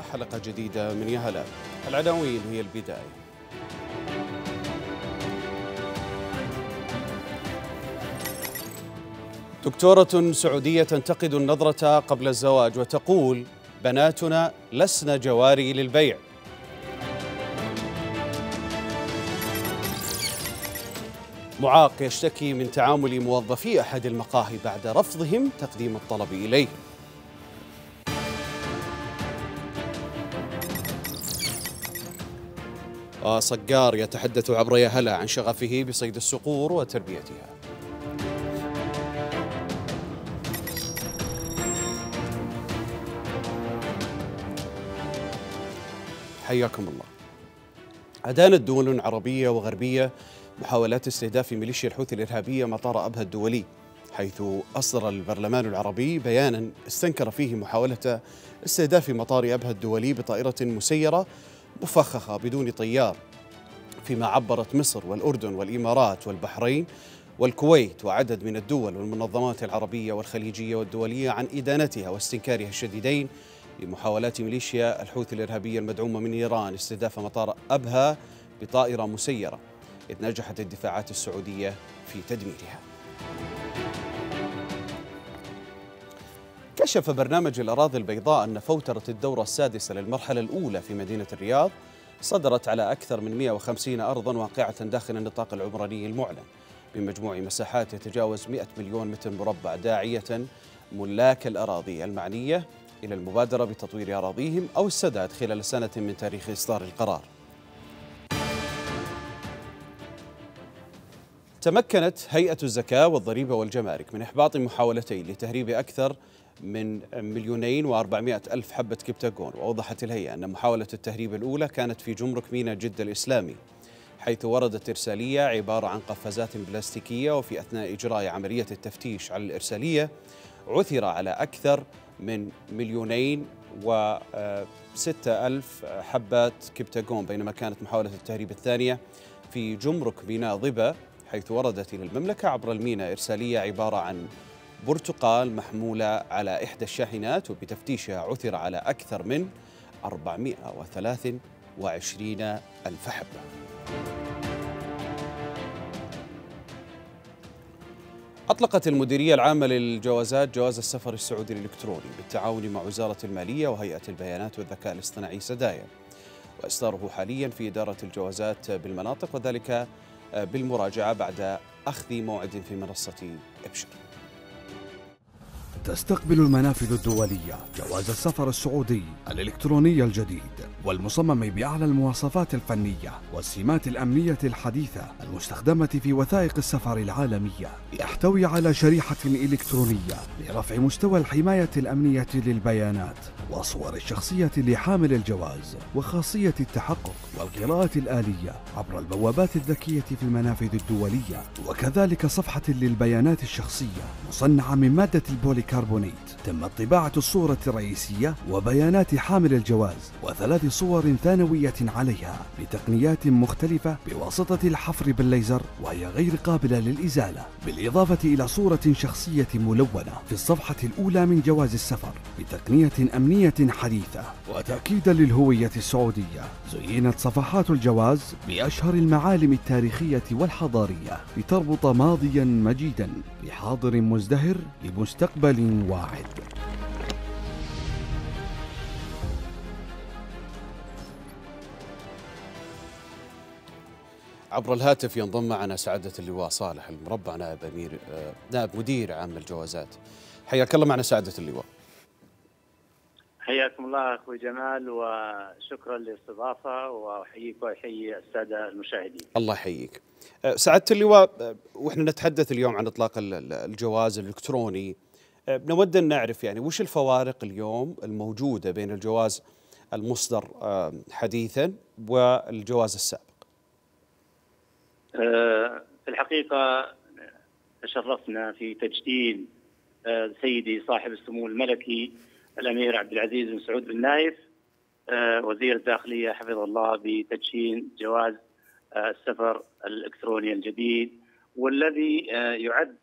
حلقة جديدة من يهلا العناوين هي البداية دكتورة سعودية تنتقد النظرة قبل الزواج وتقول بناتنا لسن جواري للبيع معاق يشتكي من تعامل موظفي أحد المقاهي بعد رفضهم تقديم الطلب إليه آه، صقار يتحدث عبر يا هلا عن شغفه بصيد الصقور وتربيتها حياكم الله أدانت دول عربية وغربية محاولات استهداف ميليشيا الحوثي الإرهابية مطار أبها الدولي حيث أصدر البرلمان العربي بيانا استنكر فيه محاولة استهداف مطار أبها الدولي بطائرة مسيرة مفخخة بدون طيار فيما عبرت مصر والأردن والإمارات والبحرين والكويت وعدد من الدول والمنظمات العربية والخليجية والدولية عن إدانتها واستنكارها الشديدين لمحاولات ميليشيا الحوثي الإرهابية المدعومة من إيران استهداف مطار أبها بطائرة مسيرة إذ نجحت الدفاعات السعودية في تدميرها كشف برنامج الأراضي البيضاء أن فوترة الدورة السادسة للمرحلة الأولى في مدينة الرياض صدرت على أكثر من 150 أرضا واقعة داخل النطاق العمراني المعلن بمجموع مساحات يتجاوز 100 مليون متر مربع داعية ملاك الأراضي المعنية إلى المبادرة بتطوير أراضيهم أو السداد خلال سنة من تاريخ إصدار القرار تمكنت هيئة الزكاة والضريبة والجمارك من إحباط محاولتين لتهريب أكثر من مليونين وأربعمائة ألف حبة كبتاجون وأوضحت الهيئة أن محاولة التهريب الأولى كانت في جمرك مينا جدة الإسلامي حيث وردت إرسالية عبارة عن قفازات بلاستيكية وفي أثناء إجراء عملية التفتيش على الإرسالية عثر على أكثر من مليونين و آه، ستة ألف حبات كبتاجون بينما كانت محاولة التهريب الثانية في جمرك ميناء ضبا حيث وردت إلى المملكة عبر الميناء إرسالية عبارة عن برتقال محمولة على إحدى الشاحنات وبتفتيشها عثر على أكثر من 423 ألف حبة أطلقت المديرية العامة للجوازات جواز السفر السعودي الإلكتروني بالتعاون مع وزارة المالية وهيئة البيانات والذكاء الاصطناعي سدايا وإصداره حاليا في إدارة الجوازات بالمناطق وذلك بالمراجعة بعد أخذ موعد في منصة أبشر تستقبل المنافذ الدولية جواز السفر السعودي الإلكتروني الجديد والمصمم بأعلى المواصفات الفنية والسمات الأمنية الحديثة المستخدمة في وثائق السفر العالمية يحتوي على شريحة إلكترونية لرفع مستوى الحماية الأمنية للبيانات والصور الشخصية لحامل الجواز وخاصية التحقق والقراءة الآلية عبر البوابات الذكية في المنافذ الدولية وكذلك صفحة للبيانات الشخصية مصنعة من مادة البوليكاربونات الكربونيت تم طباعة الصورة الرئيسية وبيانات حامل الجواز وثلاث صور ثانوية عليها بتقنيات مختلفة بواسطة الحفر بالليزر وهي غير قابلة للإزالة بالإضافة إلى صورة شخصية ملونة في الصفحة الأولى من جواز السفر بتقنية أمنية حديثة وتأكيدا للهوية السعودية زينت صفحات الجواز بأشهر المعالم التاريخية والحضارية لتربط ماضيا مجيدا بحاضر مزدهر لمستقبل واعد عبر الهاتف ينضم معنا سعادة اللواء صالح المربع نائب أمير آه، نائب مدير عام الجوازات حياك الله معنا سعادة اللواء حياكم الله اخوي جمال وشكرا للاستضافه واحييك واحيي الساده المشاهدين. الله يحييك. أه، سعاده اللواء أه، واحنا نتحدث اليوم عن اطلاق الجواز الالكتروني أه، نود ان نعرف يعني وش الفوارق اليوم الموجوده بين الجواز المصدر حديثا والجواز السابق. في الحقيقه تشرفنا في تجديد سيدي صاحب السمو الملكي الامير عبد العزيز بن سعود بن نايف آه، وزير الداخليه حفظه الله بتدشين جواز آه، السفر الالكتروني الجديد والذي آه، يعد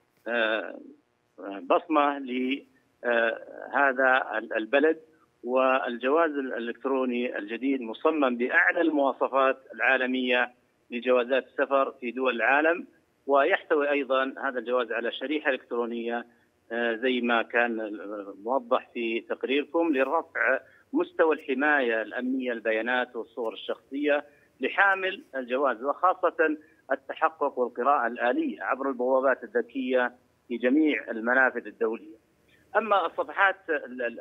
بصمه لهذا البلد والجواز الالكتروني الجديد مصمم باعلى المواصفات العالميه لجوازات السفر في دول العالم ويحتوي ايضا هذا الجواز على شريحه الكترونيه آه، زي ما كان موضح في تقريركم لرفع مستوى الحمايه الامنيه للبيانات والصور الشخصيه لحامل الجواز وخاصه التحقق والقراءه الاليه عبر البوابات الذكيه في جميع المنافذ الدوليه. اما الصفحات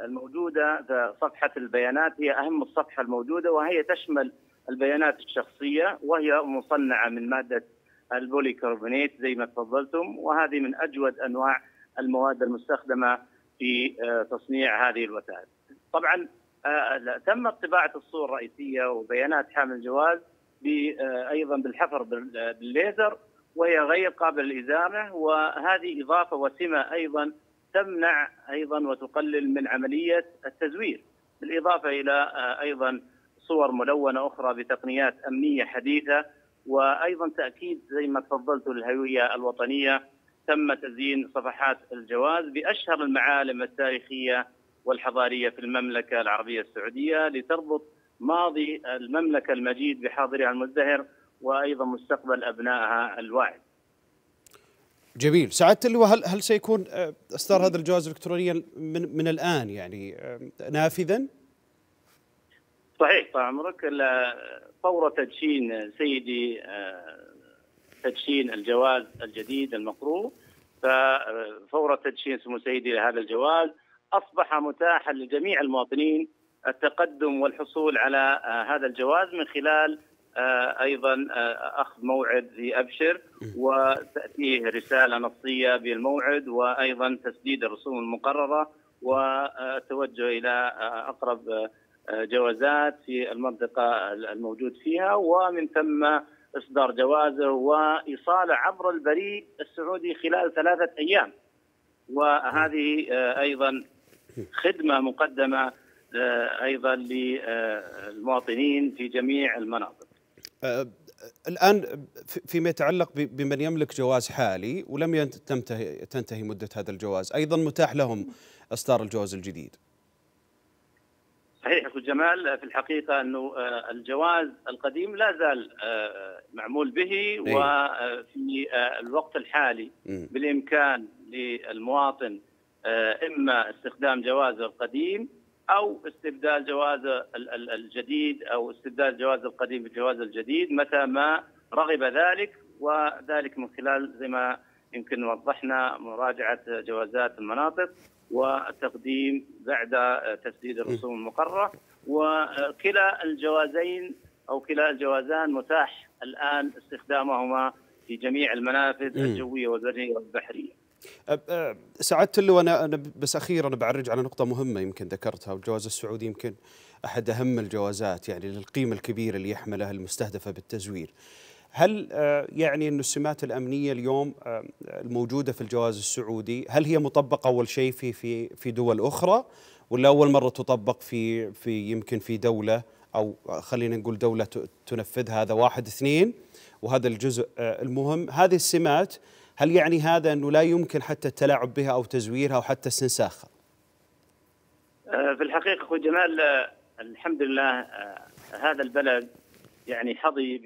الموجوده صفحه البيانات هي اهم الصفحه الموجوده وهي تشمل البيانات الشخصيه وهي مصنعه من ماده البوليكربونيت زي ما تفضلتم وهذه من اجود انواع المواد المستخدمه في آه، تصنيع هذه الوسائل. طبعا آه، تم طباعه الصور الرئيسيه وبيانات حامل الجواز آه، ايضا بالحفر بالليزر وهي غير قابله للازامه وهذه اضافه وسمه ايضا تمنع ايضا وتقلل من عمليه التزوير بالاضافه الى ايضا صور ملونه اخرى بتقنيات امنيه حديثه وايضا تاكيد زي ما تفضلت للهويه الوطنيه تم تزيين صفحات الجواز بأشهر المعالم التاريخية والحضارية في المملكة العربية السعودية لتربط ماضي المملكة المجيد بحاضرها المزدهر وأيضا مستقبل أبنائها الواعد جميل سعادة اللواء هل هل سيكون آه، اصدار هذا الجواز الكترونيا من من الان يعني آه، نافذا؟ صحيح طال عمرك فور تدشين سيدي آه، تدشين الجواز الجديد المقروء ففور تدشين سمو سيدي لهذا الجواز اصبح متاحا لجميع المواطنين التقدم والحصول على آه، هذا الجواز من خلال آه، ايضا آه، اخذ موعد في ابشر وتاتيه رساله نصيه بالموعد وايضا تسديد الرسوم المقرره والتوجه الى اقرب جوازات في المنطقه الموجود فيها ومن ثم إصدار جوازه وايصاله عبر البريد السعودي خلال ثلاثة أيام وهذه آه، أيضا خدمة مقدمة آه، أيضا للمواطنين في جميع المناطق آه، الآن فيما يتعلق بمن يملك جواز حالي ولم تنتهي, تنتهي مدة هذا الجواز أيضا متاح لهم إصدار الجواز الجديد صحيح اخو جمال في الحقيقه انه آه، الجواز القديم لا زال آه، معمول به إيه. وفي آه، الوقت الحالي بالامكان للمواطن اما استخدام جوازه القديم او استبدال جوازه الجديد او استبدال جوازه القديم بالجواز الجديد متى ما رغب ذلك وذلك من خلال زي ما يمكن وضحنا مراجعه جوازات المناطق والتقديم بعد تسديد الرسوم المقرره وكلا الجوازين او كلا الجوازان متاح الان استخدامهما في جميع المنافذ الجويه والبريه والبحريه. سعدت اللي أنا, أنا بس أخيرا بعرج على نقطة مهمة يمكن ذكرتها والجواز السعودي يمكن أحد أهم الجوازات يعني للقيمة الكبيرة اللي يحملها المستهدفة بالتزوير هل آه، يعني أن السمات الأمنية اليوم آه، الموجودة في الجواز السعودي هل هي مطبقة أول شيء في في في دول أخرى ولا أول مرة تطبق في في يمكن في دولة أو خلينا نقول دولة تنفذ هذا واحد اثنين وهذا الجزء آه، المهم هذه السمات هل يعني هذا أنه لا يمكن حتى التلاعب بها أو تزويرها أو حتى استنساخها في الحقيقة أخوي جمال الحمد لله هذا البلد يعني حظي ب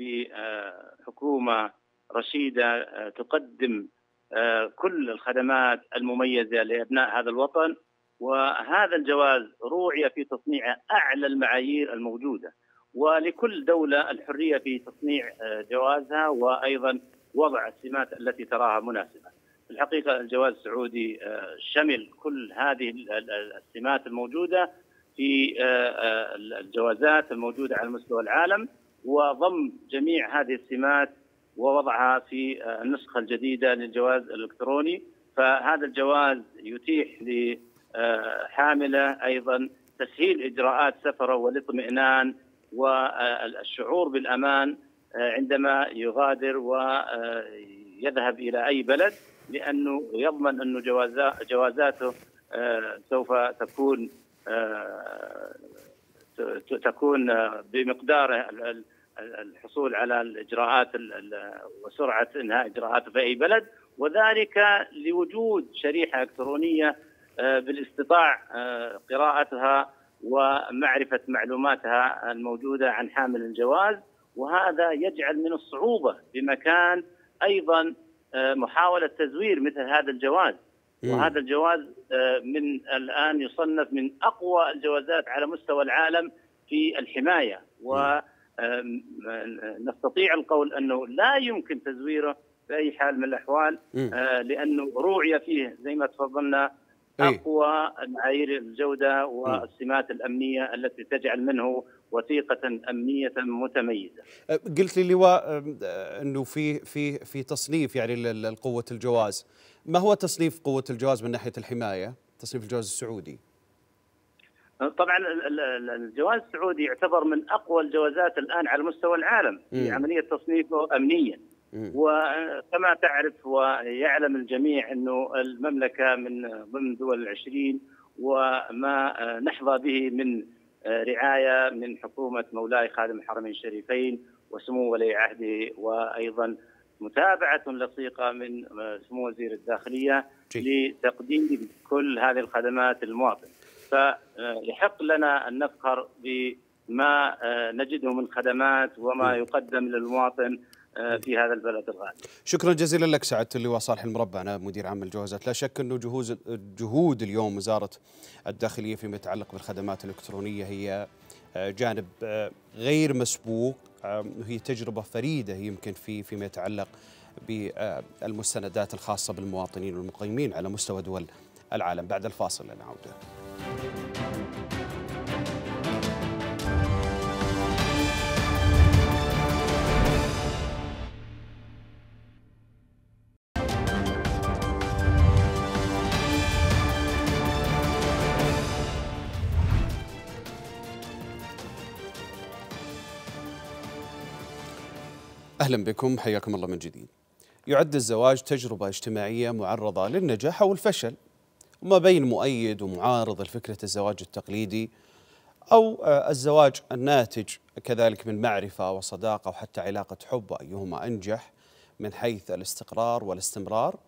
حكومه رشيده آه، تقدم آه، كل الخدمات المميزه لابناء هذا الوطن وهذا الجواز روعي في تصنيع اعلى المعايير الموجوده ولكل دوله الحريه في تصنيع آه، جوازها وايضا وضع السمات التي تراها مناسبه. في الحقيقه الجواز السعودي شمل كل هذه السمات الموجوده في الجوازات الموجوده على مستوى العالم وضم جميع هذه السمات ووضعها في النسخة الجديدة للجواز الإلكتروني فهذا الجواز يتيح لحاملة أيضا تسهيل إجراءات سفره والاطمئنان والشعور بالأمان عندما يغادر ويذهب إلى أي بلد لأنه يضمن أنه جوازاته سوف تكون تكون بمقدار الحصول على الاجراءات وسرعه انهاء اجراءات في اي بلد وذلك لوجود شريحه الكترونيه آه، بالاستطاع آه، قراءتها ومعرفه معلوماتها الموجوده عن حامل الجواز وهذا يجعل من الصعوبه بمكان ايضا آه، محاوله تزوير مثل هذا الجواز وهذا الجواز من الان يصنف من اقوى الجوازات على مستوى العالم في الحمايه و نستطيع القول انه لا يمكن تزويره باي حال من الاحوال آه، لانه روعي فيه زي ما تفضلنا إيه. اقوى معايير الجوده والسمات الامنيه التي تجعل منه وثيقه امنيه متميزه. أه، قلت لي لواء أه، انه في في في تصنيف يعني قوه الجواز، ما هو تصنيف قوه الجواز من ناحيه الحمايه؟ تصنيف الجواز السعودي؟ طبعا الجواز السعودي يعتبر من اقوى الجوازات الان على مستوى العالم في عمليه تصنيفه امنيا وكما تعرف ويعلم الجميع انه المملكه من ضمن دول العشرين وما نحظى به من رعايه من حكومه مولاي خادم الحرمين الشريفين وسمو ولي عهده وايضا متابعه لصيقه من سمو وزير الداخليه جي. لتقديم كل هذه الخدمات للمواطن. فيحق لنا ان نفخر بما آه، نجده من خدمات وما يقدم للمواطن آه، في هذا البلد الغالي. شكرا جزيلا لك سعاده اللواء صالح المربع انا مدير عام الجوازات، لا شك انه جهوز جهود اليوم وزاره الداخليه فيما يتعلق بالخدمات الالكترونيه هي آه، جانب غير مسبوق هي تجربه فريده يمكن في فيما يتعلق بالمستندات الخاصه بالمواطنين والمقيمين على مستوى دول العالم بعد الفاصل نعود. اهلا بكم حياكم الله من جديد. يعد الزواج تجربه اجتماعيه معرضه للنجاح او الفشل ما بين مؤيد ومعارض لفكرة الزواج التقليدي أو آه، الزواج الناتج كذلك من معرفة وصداقة وحتى علاقة حب وأيهما أنجح من حيث الاستقرار والاستمرار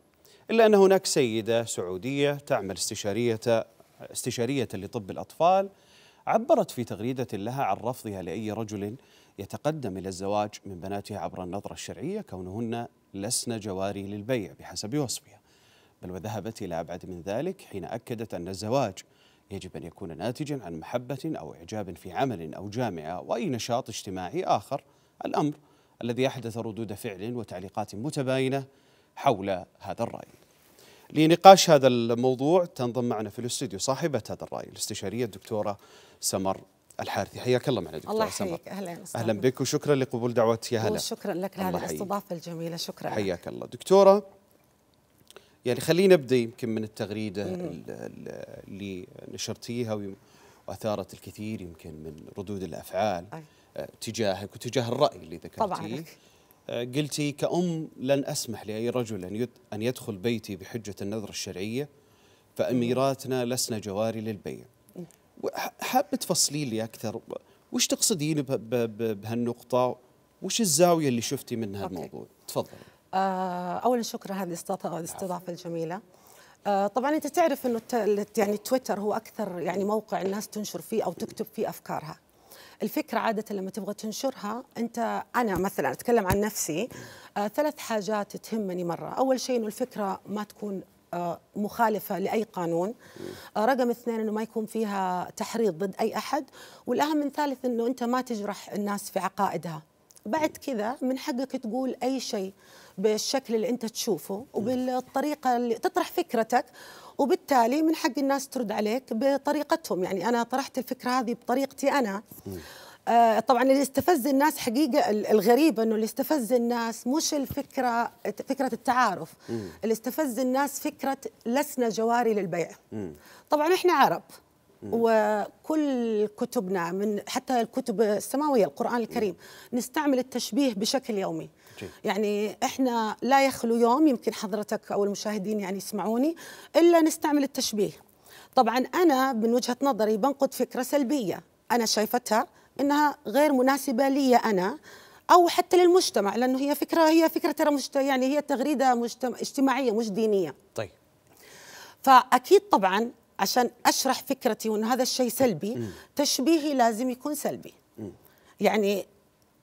إلا أن هناك سيدة سعودية تعمل استشارية استشارية لطب الأطفال عبرت في تغريدة لها عن رفضها لأي رجل يتقدم إلى الزواج من بناتها عبر النظرة الشرعية كونهن لسن جواري للبيع بحسب وصفها بل وذهبت إلى أبعد من ذلك حين أكدت أن الزواج يجب أن يكون ناتجا عن محبة أو إعجاب في عمل أو جامعة وأي نشاط اجتماعي آخر الأمر الذي أحدث ردود فعل وتعليقات متباينة حول هذا الرأي لنقاش هذا الموضوع تنضم معنا في الاستوديو صاحبة هذا الرأي الاستشارية الدكتورة سمر الحارثي حياك الله معنا دكتورة الله سمر أهلا, أهلا بك وشكرا لقبول دعوتي يا هلا شكرا لك لهذه الاستضافة الجميلة شكرا حياك الله دكتورة يعني خلينا نبدا يمكن من التغريده اللي نشرتيها واثارت الكثير يمكن من ردود الافعال آه، تجاهك وتجاه الراي اللي ذكرتيه طبعا آه، قلتي كأم لن أسمح لأي رجل أن يدخل بيتي بحجة النذر الشرعية فأميراتنا لسنا جواري للبيع حابة تفصلي لي أكثر وش تقصدين بهالنقطة وش الزاوية اللي شفتي منها الموضوع تفضل آه، اولا شكرا هذه الاستضافه الجميله آه، طبعا انت تعرف انه يعني تويتر هو اكثر يعني موقع الناس تنشر فيه او تكتب فيه افكارها الفكره عاده لما تبغى تنشرها انت انا مثلا اتكلم عن نفسي آه، ثلاث حاجات تهمني مره اول شيء انه الفكره ما تكون مخالفه لاي قانون رقم اثنين انه ما يكون فيها تحريض ضد اي احد والاهم من ثالث انه انت ما تجرح الناس في عقائدها بعد كذا من حقك تقول اي شيء بالشكل اللي انت تشوفه وبالطريقه اللي تطرح فكرتك وبالتالي من حق الناس ترد عليك بطريقتهم يعني انا طرحت الفكره هذه بطريقتي انا آه طبعا اللي استفز الناس حقيقه الغريب انه اللي استفز الناس مش الفكره فكره التعارف مم. اللي استفز الناس فكره لسنا جواري للبيع مم. طبعا احنا عرب مم. وكل كتبنا من حتى الكتب السماويه القران الكريم مم. نستعمل التشبيه بشكل يومي يعني احنا لا يخلو يوم يمكن حضرتك او المشاهدين يعني يسمعوني الا نستعمل التشبيه طبعا انا من وجهه نظري بنقد فكره سلبيه انا شايفتها انها غير مناسبه لي انا او حتى للمجتمع لانه هي فكره هي فكره ترى مجت... يعني هي تغريده مجتمع... اجتماعيه مش دينيه طيب فاكيد طبعا عشان اشرح فكرتي وان هذا الشيء سلبي تشبيهي لازم يكون سلبي يعني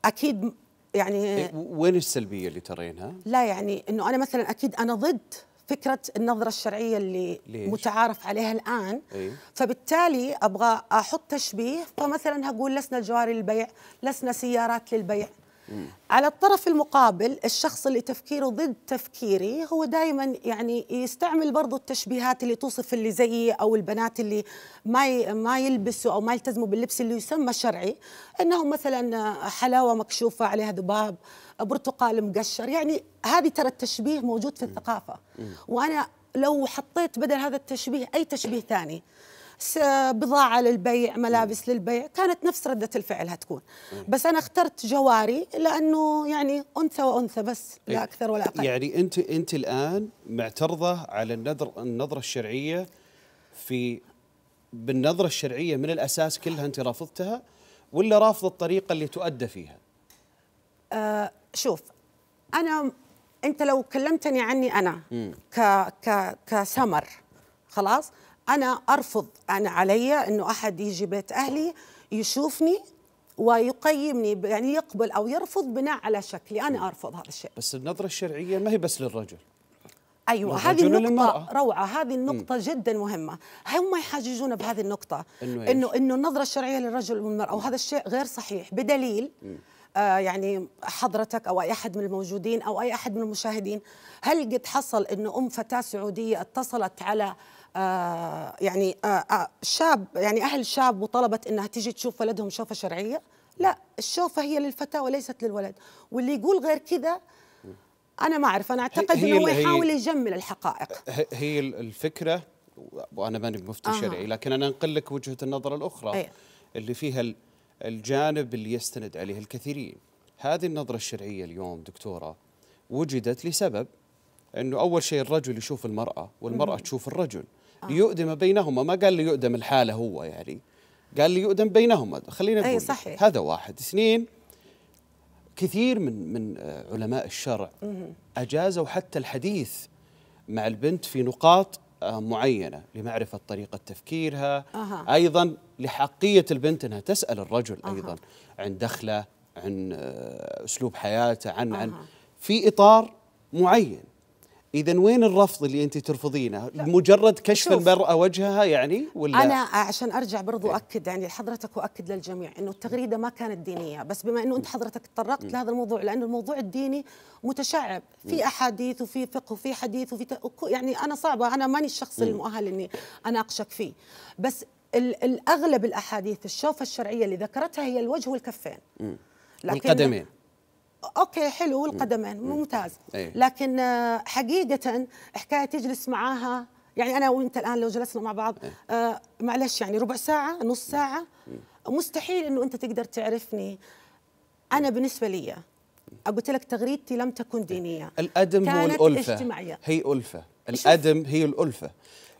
اكيد يعني إيه، وين السلبيه اللي ترينها؟ لا يعني انه انا مثلا اكيد انا ضد فكره النظره الشرعيه اللي ليش؟ متعارف عليها الان ايه؟ فبالتالي ابغى احط تشبيه فمثلا هقول لسنا جواري للبيع لسنا سيارات للبيع على الطرف المقابل الشخص اللي تفكيره ضد تفكيري هو دائما يعني يستعمل برضه التشبيهات اللي توصف اللي زيي او البنات اللي ما ما يلبسوا او ما يلتزموا باللبس اللي يسمى شرعي انهم مثلا حلاوه مكشوفه عليها ذباب برتقال مقشر يعني هذه ترى التشبيه موجود في الثقافه وانا لو حطيت بدل هذا التشبيه اي تشبيه ثاني بضاعه للبيع ملابس للبيع كانت نفس رده الفعل هتكون بس انا اخترت جواري لانه يعني انثى وانثى بس لا إيه. اكثر ولا اقل يعني انت انت الان معترضه على النظر النظره الشرعيه في بالنظره الشرعيه من الاساس كلها انت رافضتها ولا رافضه الطريقه اللي تؤدى فيها أه شوف انا انت لو كلمتني عني انا ك ك كسمر خلاص انا ارفض انا علي انه احد يجي بيت اهلي يشوفني ويقيمني يعني يقبل او يرفض بناء على شكلي انا ارفض هذا الشيء بس النظره الشرعيه ما هي بس للرجل ايوه هذه النقطة للمرأة. روعة، هذه النقطة م. جدا مهمة، هم يحاججون بهذه النقطة انه انه انه النظرة الشرعية للرجل والمرأة وهذا الشيء غير صحيح بدليل آه يعني حضرتك او اي احد من الموجودين او اي احد من المشاهدين هل قد حصل انه ام فتاة سعودية اتصلت على آه، يعني آه، آه، شاب يعني أهل شاب وطلبت إنها تيجي تشوف ولدهم شوفة شرعية لا الشوفة هي للفتاة وليست للولد واللي يقول غير كذا أنا ما أعرف أنا أعتقد هي أنه هي يحاول يجمل الحقائق هي الفكرة وأنا ماني مفتي آه. شرعي لكن أنا أنقل لك وجهة النظر الأخرى أي. اللي فيها الجانب اللي يستند عليه الكثيرين هذه النظرة الشرعية اليوم دكتورة وجدت لسبب أنه أول شيء الرجل يشوف المرأة والمرأة مم. تشوف الرجل ليؤدم آه. بينهما ما قال ليؤدم الحالة هو يعني قال ليؤدم بينهما خلينا إيه، نقول أي صحيح. هذا واحد اثنين كثير من من علماء الشرع أجازوا حتى الحديث مع البنت في نقاط آه، معينة لمعرفة طريقة تفكيرها أه. أيضا لحقية البنت أنها تسأل الرجل أه. أيضا عن دخله عن آه، أسلوب حياته عن أه. عن في إطار معين اذا وين الرفض اللي انت ترفضينه مجرد كشف المراه وجهها يعني ولا انا عشان ارجع برضو اكد يعني لحضرتك واكد للجميع انه التغريده ما كانت دينيه بس بما انه انت حضرتك تطرقت لهذا الموضوع لانه الموضوع الديني متشعب في احاديث وفي فقه وفي حديث وفي يعني انا صعبه انا ماني الشخص المؤهل اني اناقشك فيه بس الاغلب الاحاديث الشوفه الشرعيه اللي ذكرتها هي الوجه والكفين والقدمين اوكي حلو القدمين ممتاز إيه. لكن آه، حقيقه حكايه تجلس معاها يعني انا وانت الان لو جلسنا مع بعض إيه. آه، معلش يعني ربع ساعه نص ساعه مستحيل انه انت تقدر تعرفني انا بالنسبه لي قلت لك تغريدتي لم تكن إيه. دينيه الادم هو الالفه اجتماعية. هي الفه الادم هي الالفه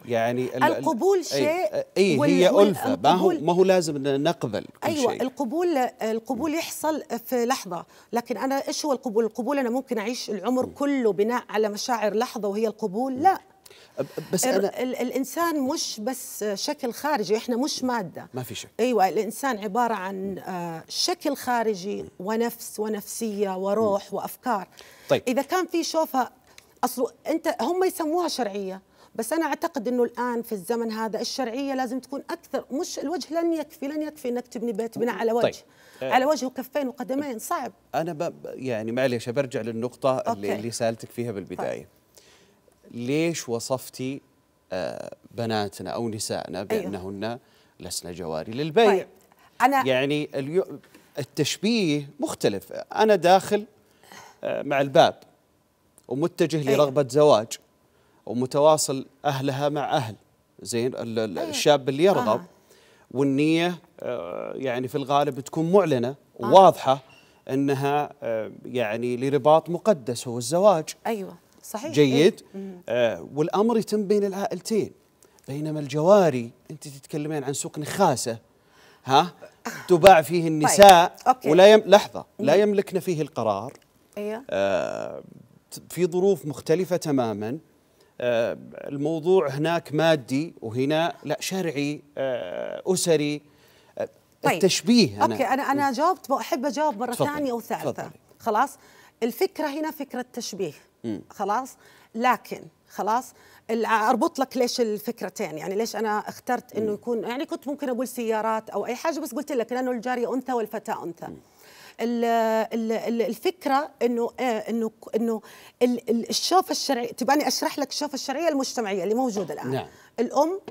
يعني القبول شيء اي هي ألفة ما هو ما هو لازم نقبل كل ايوه شيء. القبول القبول يحصل في لحظه لكن انا ايش هو القبول القبول انا ممكن اعيش العمر كله بناء على مشاعر لحظه وهي القبول لا بس أنا الانسان مش بس شكل خارجي احنا مش ماده ما في شك ايوه الانسان عباره عن آه، شكل خارجي ونفس ونفسيه وروح وافكار طيب اذا كان في شوفه اصل انت هم يسموها شرعيه بس أنا أعتقد أنه الآن في الزمن هذا الشرعية لازم تكون أكثر مش الوجه لن يكفي لن يكفي أنك تبني بيت بناء طيب. على وجه طيب. على وجه وكفين وقدمين صعب أنا يعني معلش برجع للنقطة أوكي. اللي سألتك فيها بالبداية طيب. ليش وصفتي آه، بناتنا أو نسائنا أيوه. بأنهن أيوه. لسنا جواري للبيع طيب. أنا يعني التشبيه مختلف أنا داخل آه، مع الباب ومتجه أيوه. لرغبة أيوه. زواج ومتواصل اهلها مع اهل زين إيه. الشاب اللي يرغب آه. والنيه آه، يعني في الغالب تكون معلنه آه. وواضحه انها يعني لرباط مقدس هو الزواج ايوه صحيح جيد إيه. والامر يتم بين العائلتين بينما الجواري انت تتكلمين عن سوق نخاسه ها تباع فيه طيب، النساء ولا يم... لحظه لا يملكن فيه القرار ايوه في ظروف مختلفه تماما آه، الموضوع هناك مادي وهنا لا شرعي آه، أسري آه، طيب. التشبيه أنا أوكي أنا أنا جاوبت أحب أجاوب مرة ثانية أو ثالثة خلاص الفكرة هنا فكرة تشبيه خلاص لكن خلاص اربط لك ليش الفكرتين يعني ليش انا اخترت انه يكون يعني كنت ممكن اقول سيارات او اي حاجه بس قلت لك لانه الجاريه انثى والفتاه انثى م. الفكره انه آه، انه انه الشوفه الشرعيه تباني اشرح لك الشوفه الشرعيه المجتمعيه اللي موجوده الان نعم. الام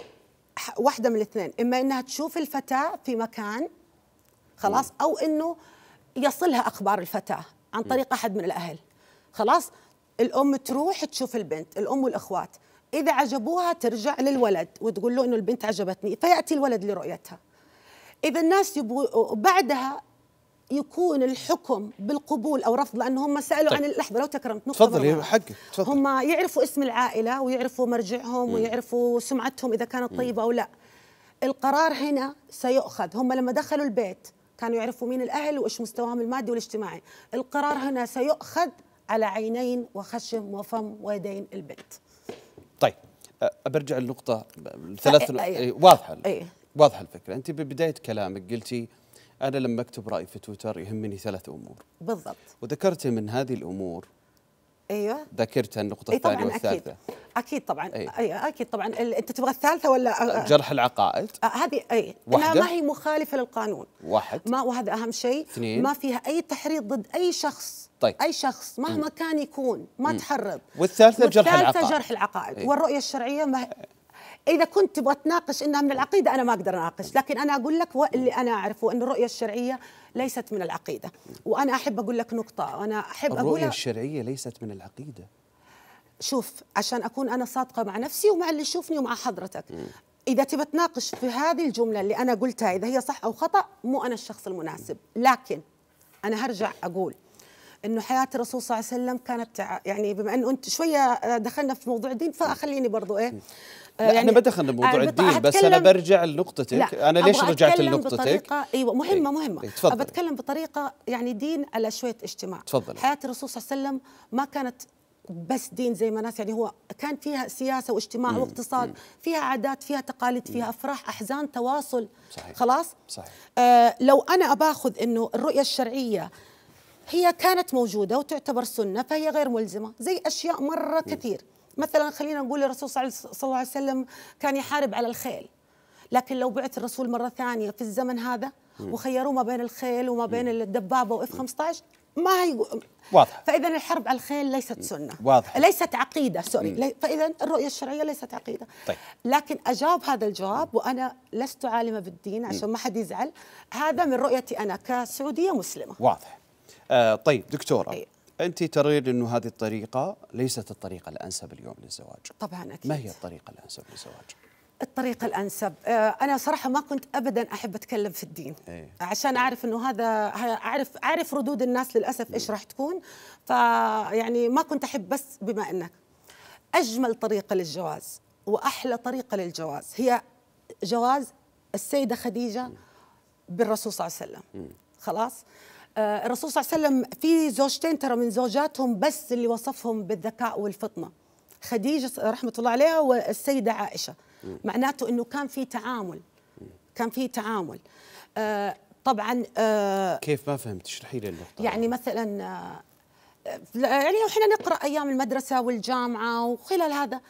واحده من الاثنين اما انها تشوف الفتاه في مكان خلاص او انه يصلها اخبار الفتاه عن طريق احد من الاهل خلاص الام تروح تشوف البنت الام والاخوات اذا عجبوها ترجع للولد وتقول له انه البنت عجبتني فياتي الولد لرؤيتها اذا الناس يبغوا بعدها يكون الحكم بالقبول او رفض لان هم سالوا طيب. عن اللحظه لو تكرمت نقطه تفضلي حقك تفضل هم يعرفوا اسم العائله ويعرفوا مرجعهم مم. ويعرفوا سمعتهم اذا كانت طيبه او لا القرار هنا سيؤخذ هم لما دخلوا البيت كانوا يعرفوا مين الاهل وايش مستواهم المادي والاجتماعي القرار هنا سيؤخذ على عينين وخشم وفم ويدين البنت طيب برجع للنقطه الثلاث أي واضحه أي. واضحه الفكره انت ببدايه كلامك قلتي انا لما اكتب راي في تويتر يهمني ثلاث امور بالضبط وذكرت من هذه الامور ايوه ذاكرتها النقطه أي الثانيه والثالثه أكيد. اكيد طبعا أي. أي أيوة، اكيد طبعا انت تبغى الثالثه ولا جرح العقائد هذه اي واحدة. ما هي مخالفه للقانون واحد ما وهذا اهم شيء اثنين. ما فيها اي تحريض ضد اي شخص طيب. اي شخص مهما م. كان يكون ما م. تحرض والثالثه جرح العقائد والثالثه جرح العقائد أي. والرؤيه الشرعيه ما اذا كنت تبغى تناقش انها من العقيده انا ما اقدر اناقش لكن انا اقول لك اللي انا اعرفه ان الرؤيه الشرعيه ليست من العقيده وانا احب اقول لك نقطه وانا احب اقول الرؤيه الشرعيه ليست من العقيده شوف عشان اكون انا صادقه مع نفسي ومع اللي يشوفني ومع حضرتك اذا تبى تناقش في هذه الجمله اللي انا قلتها اذا هي صح او خطا مو انا الشخص المناسب لكن انا هرجع اقول انه حياه الرسول صلى الله عليه وسلم كانت يعني بما انه انت شويه آه، دخلنا في موضوع الدين فخليني برضو ايه لا يعني احنا ما دخلنا بموضوع الدين بس انا برجع لنقطتك انا ليش رجعت لنقطتك ايوه مهمه إيه، مهمه إيه، تفضل بتكلم بطريقه يعني دين على شويه اجتماع تفضل حياه الرسول صلى الله عليه وسلم ما كانت بس دين زي ما ناس يعني هو كان فيها سياسه واجتماع مم. واقتصاد مم. فيها عادات فيها تقاليد فيها افراح احزان تواصل صحيح. خلاص صحيح. آه لو انا باخذ انه الرؤيه الشرعيه هي كانت موجوده وتعتبر سنه فهي غير ملزمه زي اشياء مره مم. كثير مثلا خلينا نقول الرسول صلى الله عليه وسلم كان يحارب على الخيل لكن لو بعت الرسول مره ثانيه في الزمن هذا وخيروه ما بين الخيل وما بين الدبابه واف 15 ما هي واضح فاذا الحرب على الخيل ليست سنه واضح ليست عقيده سوري لي فاذا الرؤيه الشرعيه ليست عقيده طيب. لكن اجاب هذا الجواب وانا لست عالمه بالدين عشان ما حد يزعل هذا من رؤيتي انا كسعوديه مسلمه واضح آه طيب دكتوره أي. طيب. أنت ترين أنه هذه الطريقة ليست الطريقة الأنسب اليوم للزواج طبعا أكيد ما هي الطريقة الأنسب للزواج؟ الطريقة الأنسب آه، أنا صراحة ما كنت أبدا أحب أتكلم في الدين إيه؟ عشان أعرف أنه هذا أعرف أعرف ردود الناس للأسف إيش إيه. راح تكون فيعني ما كنت أحب بس بما أنك أجمل طريقة للجواز وأحلى طريقة للجواز هي جواز السيدة خديجة بالرسول صلى الله عليه وسلم خلاص آه، الرسول صلى الله عليه وسلم في زوجتين ترى من زوجاتهم بس اللي وصفهم بالذكاء والفطنه خديجه رحمه الله عليها والسيده عائشه م. معناته انه كان في تعامل كان في تعامل آه طبعا آه كيف ما فهمت اشرحي لي النقطه يعني مثلا آه يعني احنا نقرا ايام المدرسه والجامعه وخلال هذا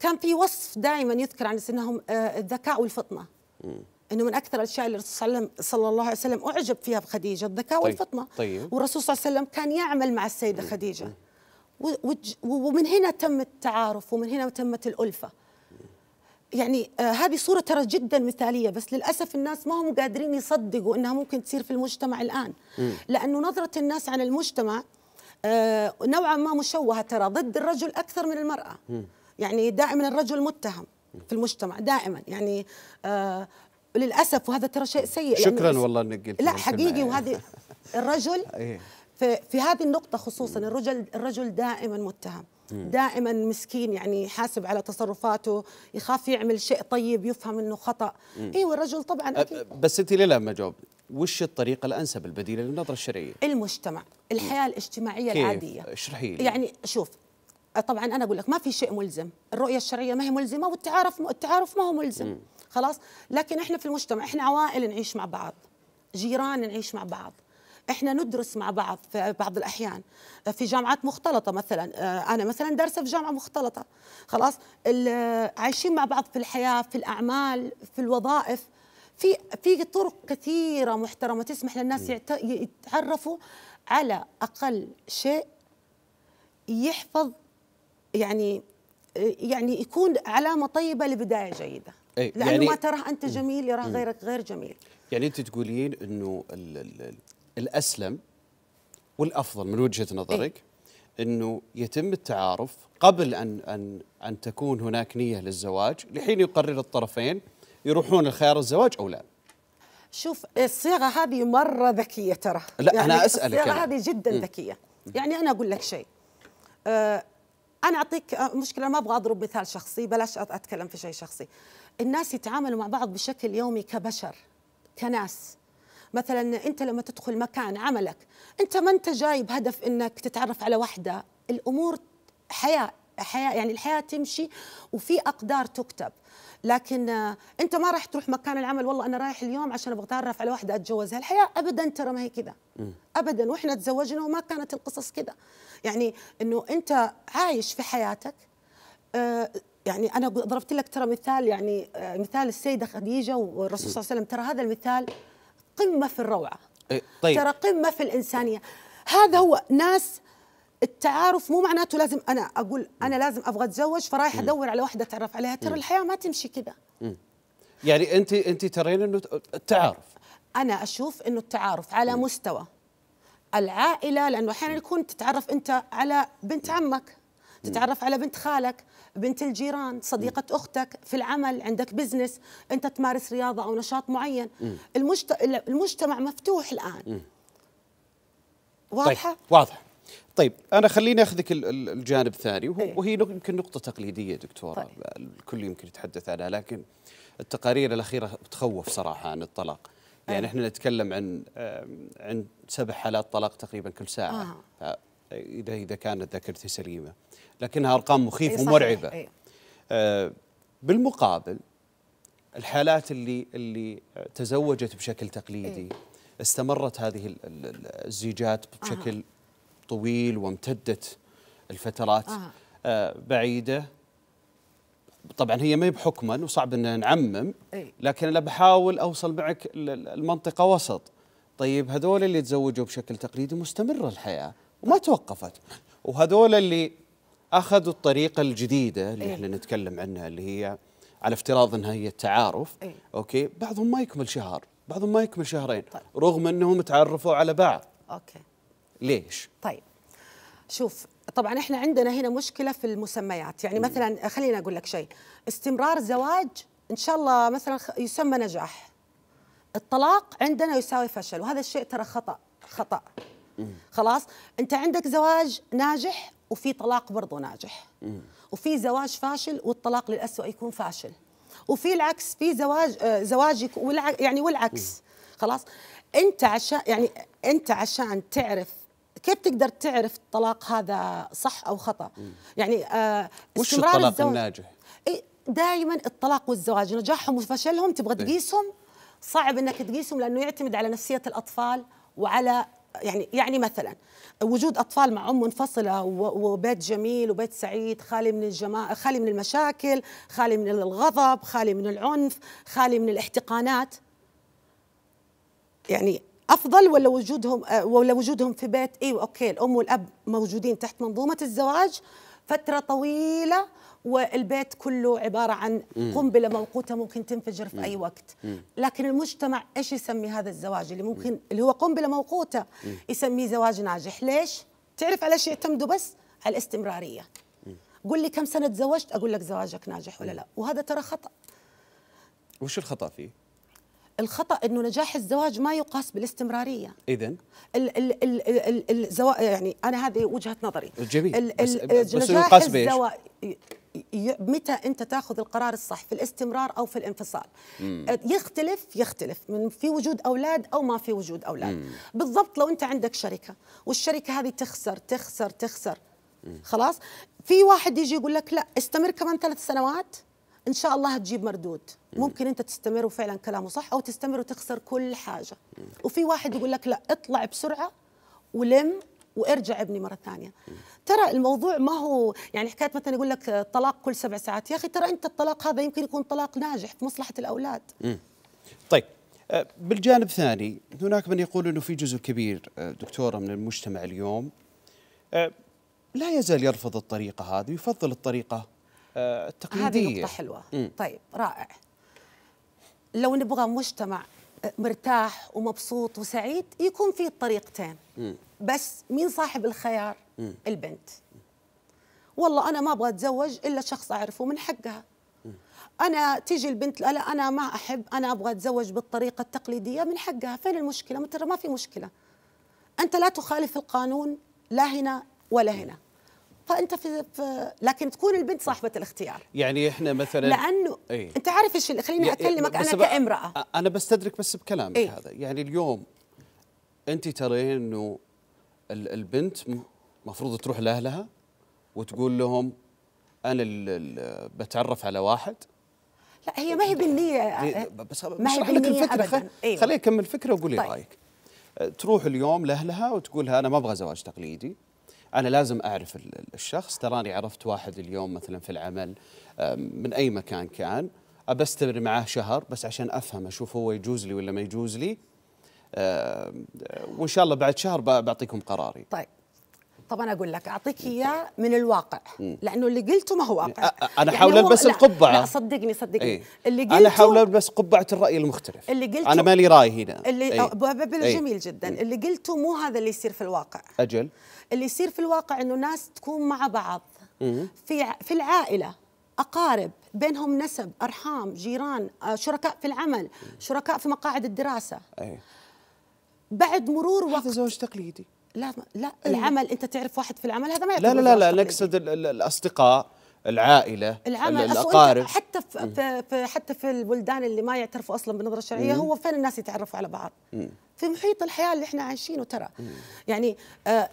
كان في وصف دائما يذكر عن انهم آه، الذكاء والفطنه م. انه من اكثر الاشياء اللي الرسول صلى الله عليه وسلم اعجب فيها بخديجه الذكاء طيب. والفطنه طيب. والرسول صلى الله عليه وسلم كان يعمل مع السيده خديجه ومن هنا تم التعارف ومن هنا تمت الالفه يعني آه هذه صورة ترى جدا مثالية بس للأسف الناس ما هم قادرين يصدقوا أنها ممكن تصير في المجتمع الآن لأنه نظرة الناس عن المجتمع آه نوعا ما مشوهة ترى ضد الرجل أكثر من المرأة يعني دائما الرجل متهم في المجتمع دائما يعني آه للاسف وهذا ترى شيء سيء يعني شكرا والله انك قلت لا حقيقي إيه. وهذه الرجل إيه. في, في هذه النقطه خصوصا الرجل الرجل دائما متهم دائما مسكين يعني يحاسب على تصرفاته يخاف يعمل شيء طيب يفهم انه خطا ايوه الرجل طبعا أكيد. بس انت ليه ما جاوب وش الطريقه الانسب البديله للنظره الشرعيه المجتمع الحياه الاجتماعيه كيف؟ العاديه اشرحي لي يعني شوف طبعا انا اقول لك ما في شيء ملزم الرؤيه الشرعيه ما هي ملزمه والتعارف التعارف ما هو ملزم مم. خلاص لكن احنا في المجتمع احنا عوائل نعيش مع بعض جيران نعيش مع بعض احنا ندرس مع بعض في بعض الاحيان في جامعات مختلطه مثلا آه، انا مثلا دارسه في جامعه مختلطه خلاص آه، عايشين مع بعض في الحياه في الاعمال في الوظائف في في طرق كثيره محترمه تسمح للناس يتعرفوا على اقل شيء يحفظ يعني آه، يعني يكون علامه طيبه لبدايه جيده أي لانه يعني ما تراه انت جميل يراه غيرك غير جميل يعني انت تقولين انه الاسلم والافضل من وجهه إيه. نظرك أي. انه يتم التعارف قبل ان ان ان تكون هناك نيه للزواج لحين يقرر الطرفين يروحون لخيار الزواج او لا شوف الصيغه هذه مره ذكيه ترى لا يعني انا اسالك الصيغه هذه جدا م. ذكيه يعني انا اقول لك شيء أه انا اعطيك آه، مشكله ما ابغى اضرب مثال شخصي بلاش اتكلم في شيء شخصي الناس يتعاملوا مع بعض بشكل يومي كبشر كناس مثلا انت لما تدخل مكان عملك انت ما انت جاي بهدف انك تتعرف على وحده الامور حياه حياه يعني الحياه تمشي وفي اقدار تكتب لكن انت ما راح تروح مكان العمل والله انا رايح اليوم عشان ابغى اتعرف على واحده اتجوزها الحياه ابدا ترى ما هي كذا ابدا واحنا تزوجنا وما كانت القصص كذا يعني انه انت عايش في حياتك آه، يعني انا ضربت لك ترى مثال يعني آه، مثال السيده خديجه والرسول صلى الله عليه وسلم ترى هذا المثال قمه في الروعه إيه، طيب. ترى قمه في الانسانيه هذا هو ناس التعارف مو معناته لازم انا اقول انا لازم ابغى اتزوج فرايح ادور على واحده اتعرف عليها ترى الحياه ما تمشي كذا يعني انت انت ترين انه التعارف انا اشوف انه التعارف على مستوى العائله لانه احيانا يكون تتعرف انت على بنت عمك تتعرف على بنت خالك بنت الجيران صديقة أختك في العمل عندك بزنس أنت تمارس رياضة أو نشاط معين المجتمع مفتوح الآن واضحة؟ طيب. واضح طيب انا خليني اخذك الجانب الثاني إيه. وهي يمكن نقطه تقليديه دكتوره طيب. الكل يمكن يتحدث عنها لكن التقارير الاخيره تخوف صراحه عن الطلاق يعني إيه. احنا نتكلم عن عن سبع حالات طلاق تقريبا كل ساعه آه. اذا اذا كانت ذاكرتي سليمه لكنها ارقام مخيفه ومرعبه أي. آه، بالمقابل الحالات اللي اللي تزوجت بشكل تقليدي أي. استمرت هذه الزيجات بشكل طويل وامتدت الفترات آه، بعيده طبعا هي ما بحكما وصعب ان نعمم لكن انا بحاول اوصل معك المنطقه وسط طيب هذول اللي تزوجوا بشكل تقليدي مستمره الحياه وما توقفت وهذول اللي اخذوا الطريقه الجديده اللي إيه. احنا نتكلم عنها اللي هي على افتراض انها هي التعارف أي. اوكي بعضهم ما يكمل شهر بعضهم ما يكمل شهرين طيب. رغم انهم تعرفوا على بعض اوكي ليش طيب شوف طبعا احنا عندنا هنا مشكله في المسميات يعني مثلا خليني اقول لك شيء استمرار زواج ان شاء الله مثلا يسمى نجاح الطلاق عندنا يساوي فشل وهذا الشيء ترى خطا خطا خلاص انت عندك زواج ناجح وفي طلاق برضه ناجح وفي زواج فاشل والطلاق للأسوأ يكون فاشل وفي العكس في زواج آه، زواجك يعني والعكس خلاص انت عشان يعني انت عشان تعرف كيف تقدر تعرف الطلاق هذا صح او خطا يعني آه، وش الطلاق الزواج الناجح دائما الطلاق والزواج نجاحهم وفشلهم تبغى تقيسهم صعب انك تقيسهم لانه يعتمد على نفسيه الاطفال وعلى يعني يعني مثلا وجود اطفال مع ام منفصله وبيت جميل وبيت سعيد خالي من الجما خالي من المشاكل خالي من الغضب خالي من العنف خالي من الاحتقانات يعني افضل ولا وجودهم ولا وجودهم في بيت ايوه اوكي الام والاب موجودين تحت منظومه الزواج فتره طويله والبيت كله عبارة عن قنبلة موقوتة ممكن تنفجر في أي وقت لكن المجتمع إيش يسمي هذا الزواج اللي ممكن اللي هو قنبلة موقوتة يسميه زواج ناجح ليش؟ تعرف على شيء يعتمدوا بس على الاستمرارية قل لي كم سنة تزوجت أقول لك زواجك ناجح ولا لا وهذا ترى خطأ وش الخطأ فيه؟ الخطا انه نجاح الزواج ما يقاس بالاستمراريه اذا الزواج يعني انا هذه وجهه نظري جميل بس, بس يقاس بإيش؟ متى انت تاخذ القرار الصح في الاستمرار او في الانفصال مم. أه، يختلف يختلف من في وجود اولاد او ما في وجود اولاد مم. بالضبط لو انت عندك شركه والشركه هذه تخسر تخسر تخسر مم. خلاص في واحد يجي يقول لك لا استمر كمان ثلاث سنوات ان شاء الله تجيب مردود ممكن انت تستمر وفعلا كلامه صح او تستمر وتخسر كل حاجه وفي واحد يقول لك لا اطلع بسرعه ولم وارجع ابني مره ثانيه ترى الموضوع ما هو يعني حكايه مثلا يقول لك طلاق كل سبع ساعات يا اخي ترى انت الطلاق هذا يمكن يكون طلاق ناجح في مصلحه الاولاد طيب آه، بالجانب الثاني هناك من يقول انه في جزء كبير آه، دكتوره من المجتمع اليوم آه، لا يزال يرفض الطريقه هذه يفضل الطريقه التقليديه هذه نقطه حلوه مم. طيب رائع لو نبغى مجتمع آه، مرتاح ومبسوط وسعيد يكون فيه طريقتين بس مين صاحب الخيار البنت والله انا ما ابغى اتزوج الا شخص اعرفه من حقها انا تيجي البنت لا انا ما احب انا ابغى اتزوج بالطريقه التقليديه من حقها فين المشكله ما ترى ما في مشكله انت لا تخالف القانون لا هنا ولا هنا فانت في, في لكن تكون البنت صاحبه الاختيار يعني احنا مثلا لانه ايه؟ انت عارف ايش خليني اكلمك انا كامراه انا بستدرك بس بكلامك ايه؟ هذا يعني اليوم انت ترين انه البنت مفروض تروح لاهلها وتقول لهم انا بتعرف على واحد لا هي ما هي بالنيه أه، بس ما هي بالنيه لك الفكره إيه. خليني اكمل فكره وقولي طيب. رايك أه، تروح اليوم لاهلها وتقول لها انا ما ابغى زواج تقليدي انا لازم اعرف الشخص تراني عرفت واحد اليوم مثلا في العمل من اي مكان كان أبستمر معاه شهر بس عشان افهم اشوف هو يجوز لي ولا ما يجوز لي وان شاء الله بعد شهر بعطيكم قراري طيب طب انا اقول لك اعطيك اياه من الواقع لانه اللي قلته ما هو واقع انا احاول يعني البس القبعه لا صدقني صدقني ايه؟ اللي قلته انا احاول البس قبعه الراي المختلف اللي قلته انا مالي راي هنا اللي ايه؟, إيه. جميل جدا ايه؟ اللي قلته مو هذا اللي يصير في الواقع اجل اللي يصير في الواقع انه ناس تكون مع بعض في في العائله اقارب بينهم نسب ارحام جيران آه، شركاء في العمل شركاء في مقاعد الدراسه أيه. بعد مرور وقت هذا زوج تقليدي لا لا أيه. العمل انت تعرف واحد في العمل هذا ما لا لا لا, لا نقصد الاصدقاء العائله العمل الاقارب حتى في, في, حتى في البلدان اللي ما يعترفوا اصلا بالنظره الشرعيه هو فين الناس يتعرفوا على بعض في محيط الحياه اللي احنا عايشينه ترى يعني آه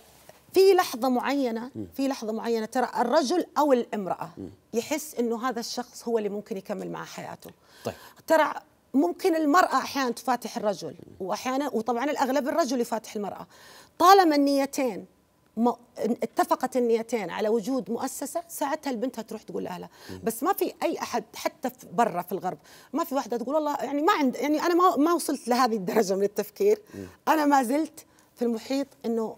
في لحظه معينه في لحظه معينه ترى الرجل او الامراه يحس انه هذا الشخص هو اللي ممكن يكمل مع حياته طيب ترى ممكن المرأة أحيانا تفاتح الرجل وأحيانا وطبعا الأغلب الرجل يفاتح المرأة طالما النيتين ما اتفقت النيتين على وجود مؤسسه ساعتها البنت هتروح تقول لاهلها بس ما في اي احد حتى برا في الغرب ما في واحده تقول والله يعني ما عند يعني انا ما وصلت لهذه الدرجه من التفكير انا ما زلت في المحيط انه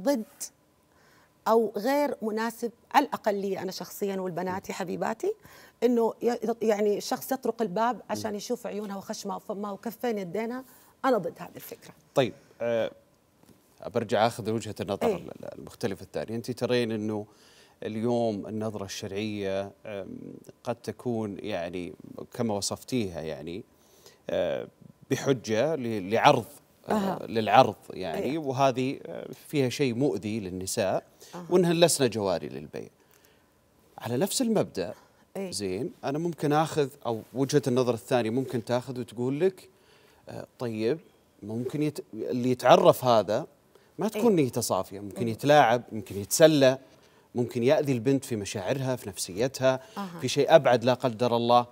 ضد او غير مناسب على الاقل لي انا شخصيا والبناتي حبيباتي انه يعني شخص يطرق الباب عشان يشوف عيونها وخشمها وفمها وكفين يدينا انا ضد هذه الفكره. طيب أه برجع اخذ وجهه النظر أيه؟ المختلفه الثانيه، انت ترين انه اليوم النظره الشرعيه قد تكون يعني كما وصفتيها يعني آه، بحجه لعرض أه. للعرض يعني أيه. وهذه فيها شيء مؤذي للنساء أه. وانها لسنا جواري للبيع على نفس المبدا أيه. زين انا ممكن اخذ او وجهه النظر الثانيه ممكن تاخذ وتقول لك آه، طيب ممكن يت... اللي يتعرف هذا ما تكون أيه. نيته صافيه ممكن إيه. يتلاعب ممكن يتسلى ممكن ياذي البنت في مشاعرها في نفسيتها أه. في شيء ابعد لا قدر الله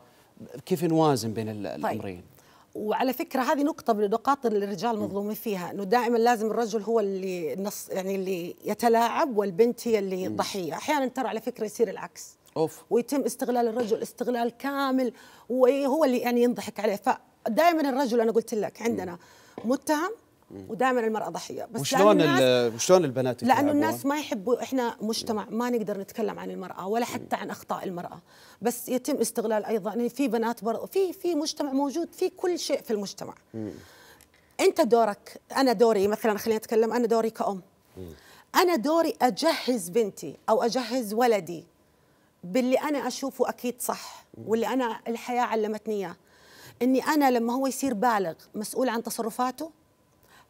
كيف نوازن بين طيب. الامرين طيب. وعلى فكره هذه نقطه من النقاط اللي الرجال مظلومين فيها انه دائما لازم الرجل هو اللي نص يعني اللي يتلاعب والبنت هي اللي الضحيه احيانا ترى على فكره يصير العكس أوف. ويتم استغلال الرجل استغلال كامل وهو اللي يعني ينضحك عليه فدائما الرجل انا قلت لك عندنا متهم ودائما المراه ضحيه بس وشلون وشلون البنات لانه الناس ما يحبوا احنا مجتمع ما نقدر نتكلم عن المراه ولا حتى عن اخطاء المراه بس يتم استغلال ايضا يعني في بنات برضه في في مجتمع موجود في كل شيء في المجتمع انت دورك انا دوري مثلا خلينا نتكلم انا دوري كأم انا دوري اجهز بنتي او اجهز ولدي باللي انا اشوفه اكيد صح واللي انا الحياه علمتني اياه اني انا لما هو يصير بالغ مسؤول عن تصرفاته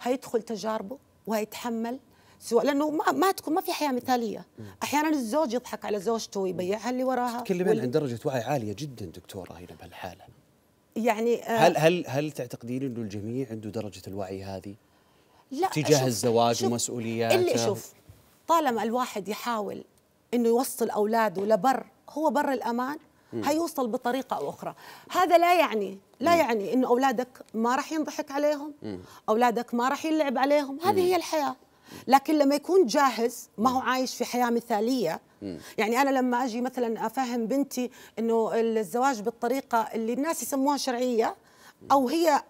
هيدخل تجاربه وهيتحمل سواء لانه ما, ما تكون ما في حياه مثاليه احيانا الزوج يضحك على زوجته ويبيعها اللي وراها تتكلمين عن درجه وعي عاليه جدا دكتوره هنا بهالحاله يعني آه هل هل هل تعتقدين انه الجميع عنده درجه الوعي هذه لا تجاه الزواج ومسؤولياته اللي شوف طالما الواحد يحاول انه يوصل اولاده لبر هو بر الامان هيوصل بطريقه او اخرى هذا لا يعني لا يعني انه اولادك ما راح ينضحك عليهم اولادك ما راح يلعب عليهم هذه هي الحياه لكن لما يكون جاهز ما هو عايش في حياه مثاليه يعني انا لما اجي مثلا افهم بنتي انه الزواج بالطريقه اللي الناس يسموها شرعيه او هي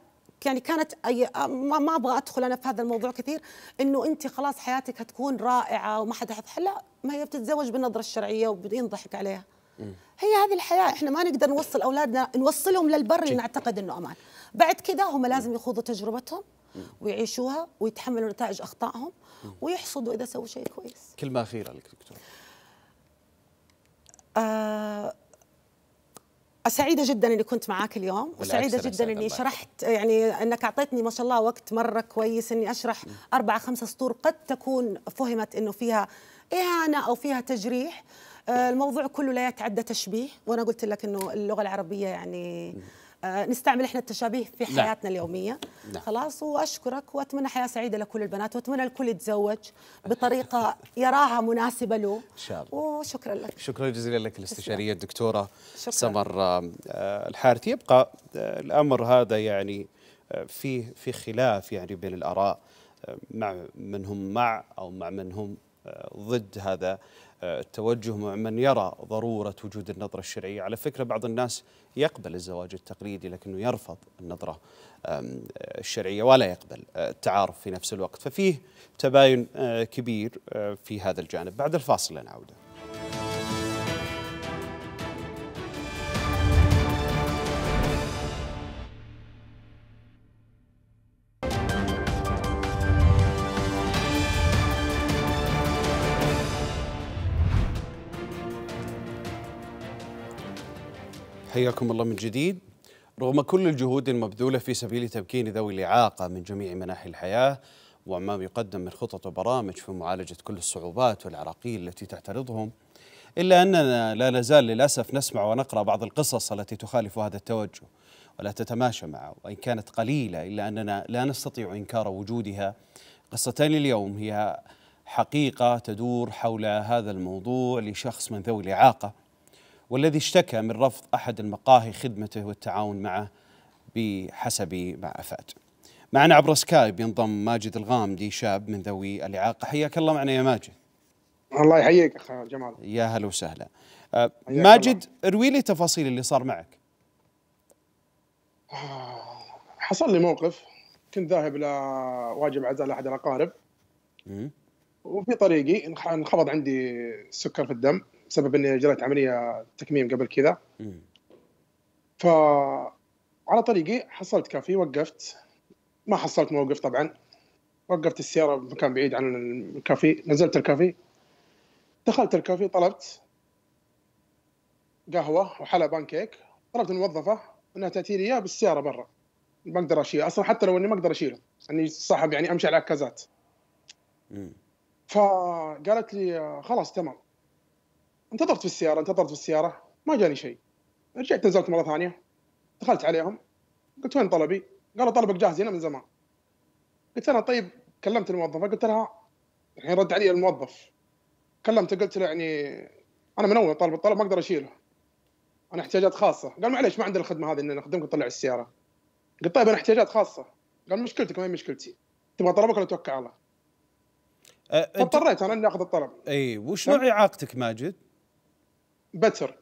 يعني كانت أي ما ابغى ادخل انا في هذا الموضوع كثير انه انت خلاص حياتك هتكون رائعه وما حد لا ما هي بتتزوج بالنظره الشرعيه وبينضحك عليها هي هذه الحياه احنا ما نقدر نوصل اولادنا نوصلهم للبر اللي نعتقد انه امان بعد كذا هم لازم يخوضوا تجربتهم ويعيشوها ويتحملوا نتائج اخطائهم ويحصدوا اذا سووا شيء كويس كلمه اخيره لك دكتور آه سعيدة جدا اني كنت معاك اليوم وسعيده جدا اني شرحت يعني انك اعطيتني ما شاء الله وقت مره كويس اني اشرح اربع خمسة سطور قد تكون فهمت انه فيها اهانه او فيها تجريح آه، الموضوع كله لا يتعدى تشبيه وانا قلت لك انه اللغه العربيه يعني آه، نستعمل احنا التشابيه في نعم. حياتنا لا. اليوميه لا. نعم. خلاص واشكرك واتمنى حياه سعيده لكل البنات واتمنى الكل يتزوج بطريقه يراها مناسبه له ان شاء الله وشكرا لك شكرا جزيلا لك الاستشاريه الدكتوره شكرا. سمر آه، الحارثي يبقى الامر هذا يعني في في خلاف يعني بين الاراء مع من هم مع او مع من هم ضد هذا التوجه مع من يرى ضرورة وجود النظرة الشرعية على فكرة بعض الناس يقبل الزواج التقليدي لكنه يرفض النظرة الشرعية ولا يقبل آه، التعارف في نفس الوقت ففيه تباين آه، كبير آه، في هذا الجانب بعد الفاصل نعود حياكم الله من جديد رغم كل الجهود المبذولة في سبيل تمكين ذوي الإعاقة من جميع مناحي الحياة وما يقدم من خطط وبرامج في معالجة كل الصعوبات والعراقيل التي تعترضهم إلا أننا لا نزال للأسف نسمع ونقرأ بعض القصص التي تخالف هذا التوجه ولا تتماشى معه وإن كانت قليلة إلا أننا لا نستطيع إنكار وجودها قصتان اليوم هي حقيقة تدور حول هذا الموضوع لشخص من ذوي الإعاقة والذي اشتكى من رفض أحد المقاهي خدمته والتعاون معه بحسب ما أفاد معنا عبر سكايب ينضم ماجد الغامدي شاب من ذوي الإعاقة حياك الله معنا يا ماجد الله يحييك أخ جمال يا هلا وسهلا أه، ماجد اروي لي تفاصيل اللي صار معك آه، حصل لي موقف كنت ذاهب الى واجب عزاء لاحد الاقارب وفي طريقي انخفض عندي السكر في الدم بسبب اني جريت عمليه تكميم قبل كذا ف على طريقي حصلت كافي وقفت ما حصلت موقف طبعا وقفت السياره بمكان بعيد عن الكافي نزلت الكافي دخلت الكافي طلبت قهوه وحلا بانكيك طلبت الموظفه انها تاتي لي بالسياره برا ما اقدر اشيله اصلا حتى لو اني ما اقدر اشيله اني صاحب يعني امشي على عكازات فقالت لي خلاص تمام انتظرت في السياره انتظرت في السياره ما جاني شيء رجعت نزلت مره ثانيه دخلت عليهم قلت وين طلبي؟ قالوا طلبك جاهز هنا من زمان قلت انا طيب كلمت الموظفه قلت لها الحين رد علي الموظف كلمته قلت له يعني انا من اول طالب الطلب ما اقدر اشيله انا احتياجات خاصه قال معليش ما عندنا الخدمه هذه ان نخدمك نطلع السياره قلت طيب انا احتياجات خاصه قال مشكلتك ما هي مشكلتي تبغى طلبك ولا توكل على الله أه، اضطريت انا اني اخذ الطلب اي وش نوع نعم. اعاقتك ماجد؟ بتر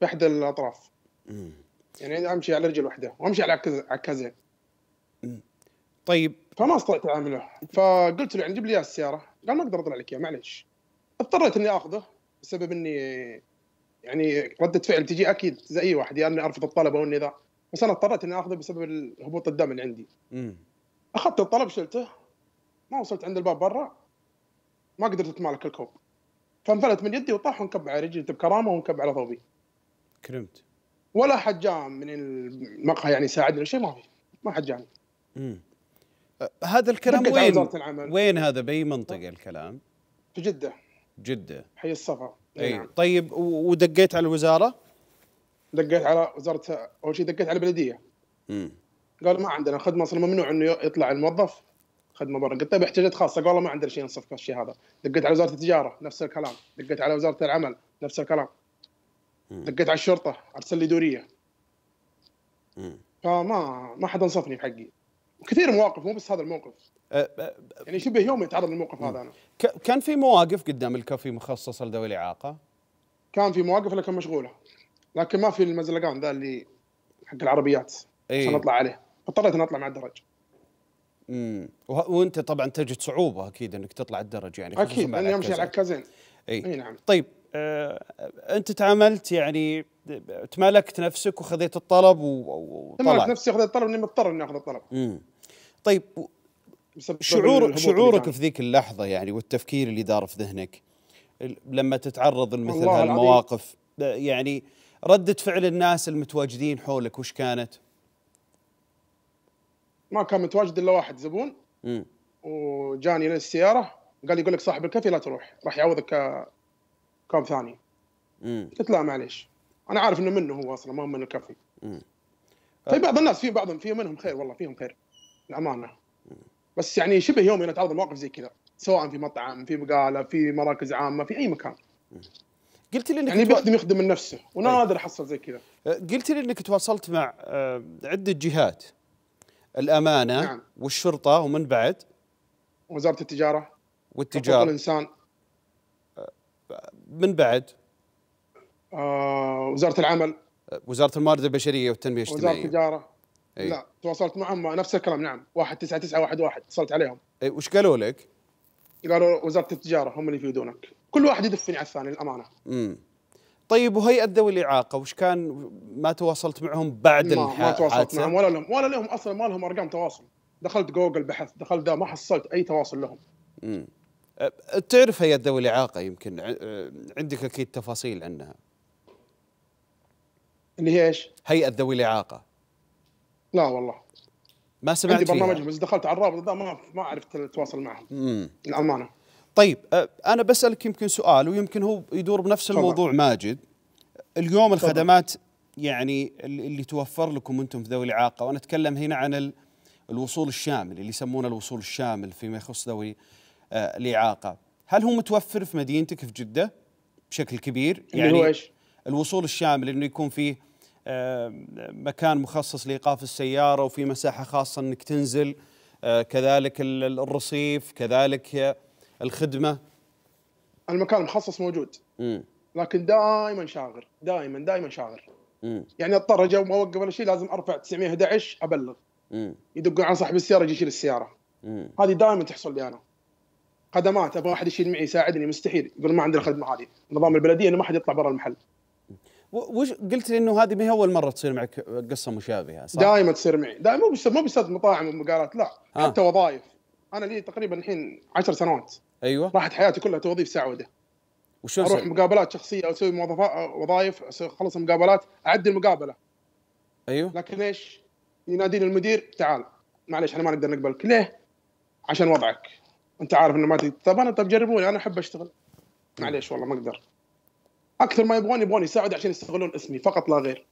باحدى الاطراف مم. يعني امشي على رجل واحده وامشي على عكازين طيب فما استطعت اعمله فقلت له يعني جيب لي اياها السياره قال ما اقدر اطلع لك اياها معليش اضطريت اني اخذه بسبب اني يعني رده فعل تجي اكيد زي اي واحد يا يعني اني ارفض الطلب او اني ذا بس انا اضطريت اني اخذه بسبب هبوط الدم اللي عندي مم. اخذت الطلب شلته ما وصلت عند الباب برا ما قدرت اتمالك الكوب فانفلت من يدي وطاح وانكب على رجلي بكرامه وانكب على ثوبي. كرمت. ولا حد جاء من المقهى يعني ساعدني شيء ما في ما حد جاني. امم أه، هذا الكلام وين؟ وين هذا باي منطقه أه. الكلام؟ في جده. جده. حي الصفا. اي نعم. طيب ودقيت على الوزاره؟ دقيت على وزاره اول شيء دقيت على البلديه. امم قال ما عندنا خدمه اصلا ممنوع انه يطلع الموظف خدمه برا قلت طيب احتياجات خاصه والله ما عندنا شيء نصف الشيء هذا دقيت على وزاره التجاره نفس الكلام دقيت على وزاره العمل نفس الكلام دقيت على الشرطه ارسل لي دوريه فما ما حد انصفني بحقي كثير مواقف مو بس هذا الموقف أه، أه، يعني شبه يومي اتعرض للموقف هذا انا كان في مواقف قدام الكافي مخصصه لذوي الاعاقه؟ كان في مواقف لكن مشغوله لكن ما في المزلقان ذا اللي حق العربيات إيه. عشان اطلع عليه اضطريت اني اطلع مع الدرج امم وانت طبعا تجد صعوبه اكيد انك تطلع الدرج يعني اكيد اني امشي على عكازين اي نعم طيب آه، انت تعاملت يعني تمالكت نفسك وخذيت الطلب وطلعت تمالكت نفسي وخذيت الطلب اني مضطر اني اخذ الطلب امم طيب شعور شعورك في ذيك اللحظه يعني والتفكير اللي دار في ذهنك لما تتعرض لمثل هالمواقف يعني رده فعل الناس المتواجدين حولك وش كانت؟ ما كان متواجد الا واحد زبون وجاني للسياره قال لي يقول لك صاحب الكافي لا تروح راح يعوضك كاب ثاني قلت لا معليش انا عارف انه منه هو اصلا ما هو من الكافي في بعض الناس في بعضهم في منهم خير والله فيهم خير الامانه بس يعني شبه يومي انا اتعرض لمواقف زي كذا سواء في مطعم في بقاله في مراكز عامه في اي مكان قلت لي انك يعني بيخدم يخدم من نفسه ونادر احصل زي كذا قلت لي انك تواصلت مع آه، عده جهات الامانه نعم. والشرطه ومن بعد وزاره التجاره والتجاره حقوق الانسان أه، من بعد آه وزاره العمل وزاره الموارد البشريه والتنميه الاجتماعيه وزاره التجاره أي. لا تواصلت معهم نفس الكلام نعم 199911 اتصلت عليهم اي وش قالوا لك؟ قالوا وزاره التجاره هم اللي يفيدونك كل واحد يدفني على الثاني للامانه امم طيب وهيئه ذوي الاعاقه وش كان ما تواصلت معهم بعد ما, ما تواصلت معهم ولا لهم ولا لهم اصلا ما لهم ارقام تواصل دخلت جوجل بحث دخلت ده ما حصلت اي تواصل لهم امم تعرف هيئه ذوي الاعاقه يمكن عندك اكيد تفاصيل عنها اللي هي ايش؟ هيئه ذوي الاعاقه لا والله ما سمعت عندي برنامجهم بس دخلت على الرابط ده ما ما عرفت اتواصل معهم امم للامانه طيب انا بسالك يمكن سؤال ويمكن هو يدور بنفس طبعا. الموضوع ماجد اليوم الخدمات طبعا. يعني اللي توفر لكم انتم في ذوي الاعاقه وانا اتكلم هنا عن الوصول الشامل اللي يسمونه الوصول الشامل فيما يخص ذوي الاعاقه هل هو متوفر في مدينتك في جده بشكل كبير يعني اللي هو ايش الوصول الشامل انه يكون فيه مكان مخصص لايقاف السياره وفي مساحه خاصه انك تنزل كذلك الرصيف كذلك الخدمه المكان المخصص موجود مم. لكن دائما شاغر دائما دائما شاغر مم. يعني اضطر اجي ما اوقف ولا شيء لازم ارفع 911 ابلغ يدقون على صاحب السياره يجي يشيل السياره هذه دائما تحصل لي انا خدمات ابغى احد يشيل معي يساعدني مستحيل يقول ما عندنا الخدمه هذه نظام البلديه انه ما حد يطلع برا المحل وش قلت لي انه هذه ما هي اول مره تصير معك قصه مشابهه صح؟ دائما تصير معي دائما مو بس مو بس مطاعم ومقالات لا آه. حتى وظائف انا لي تقريبا الحين 10 سنوات ايوه راحت حياتي كلها توظيف سعوده وشو اروح مقابلات شخصيه اسوي وظائف اخلص المقابلات اعدي المقابله ايوه لكن ايش؟ يناديني المدير تعال معلش احنا ما نقدر نقبلك ليه؟ عشان وضعك انت عارف انه ما تقدر طب انا طب جربوني انا احب اشتغل معليش والله ما اقدر اكثر ما يبغون يبغون يساعد عشان يستغلون اسمي فقط لا غير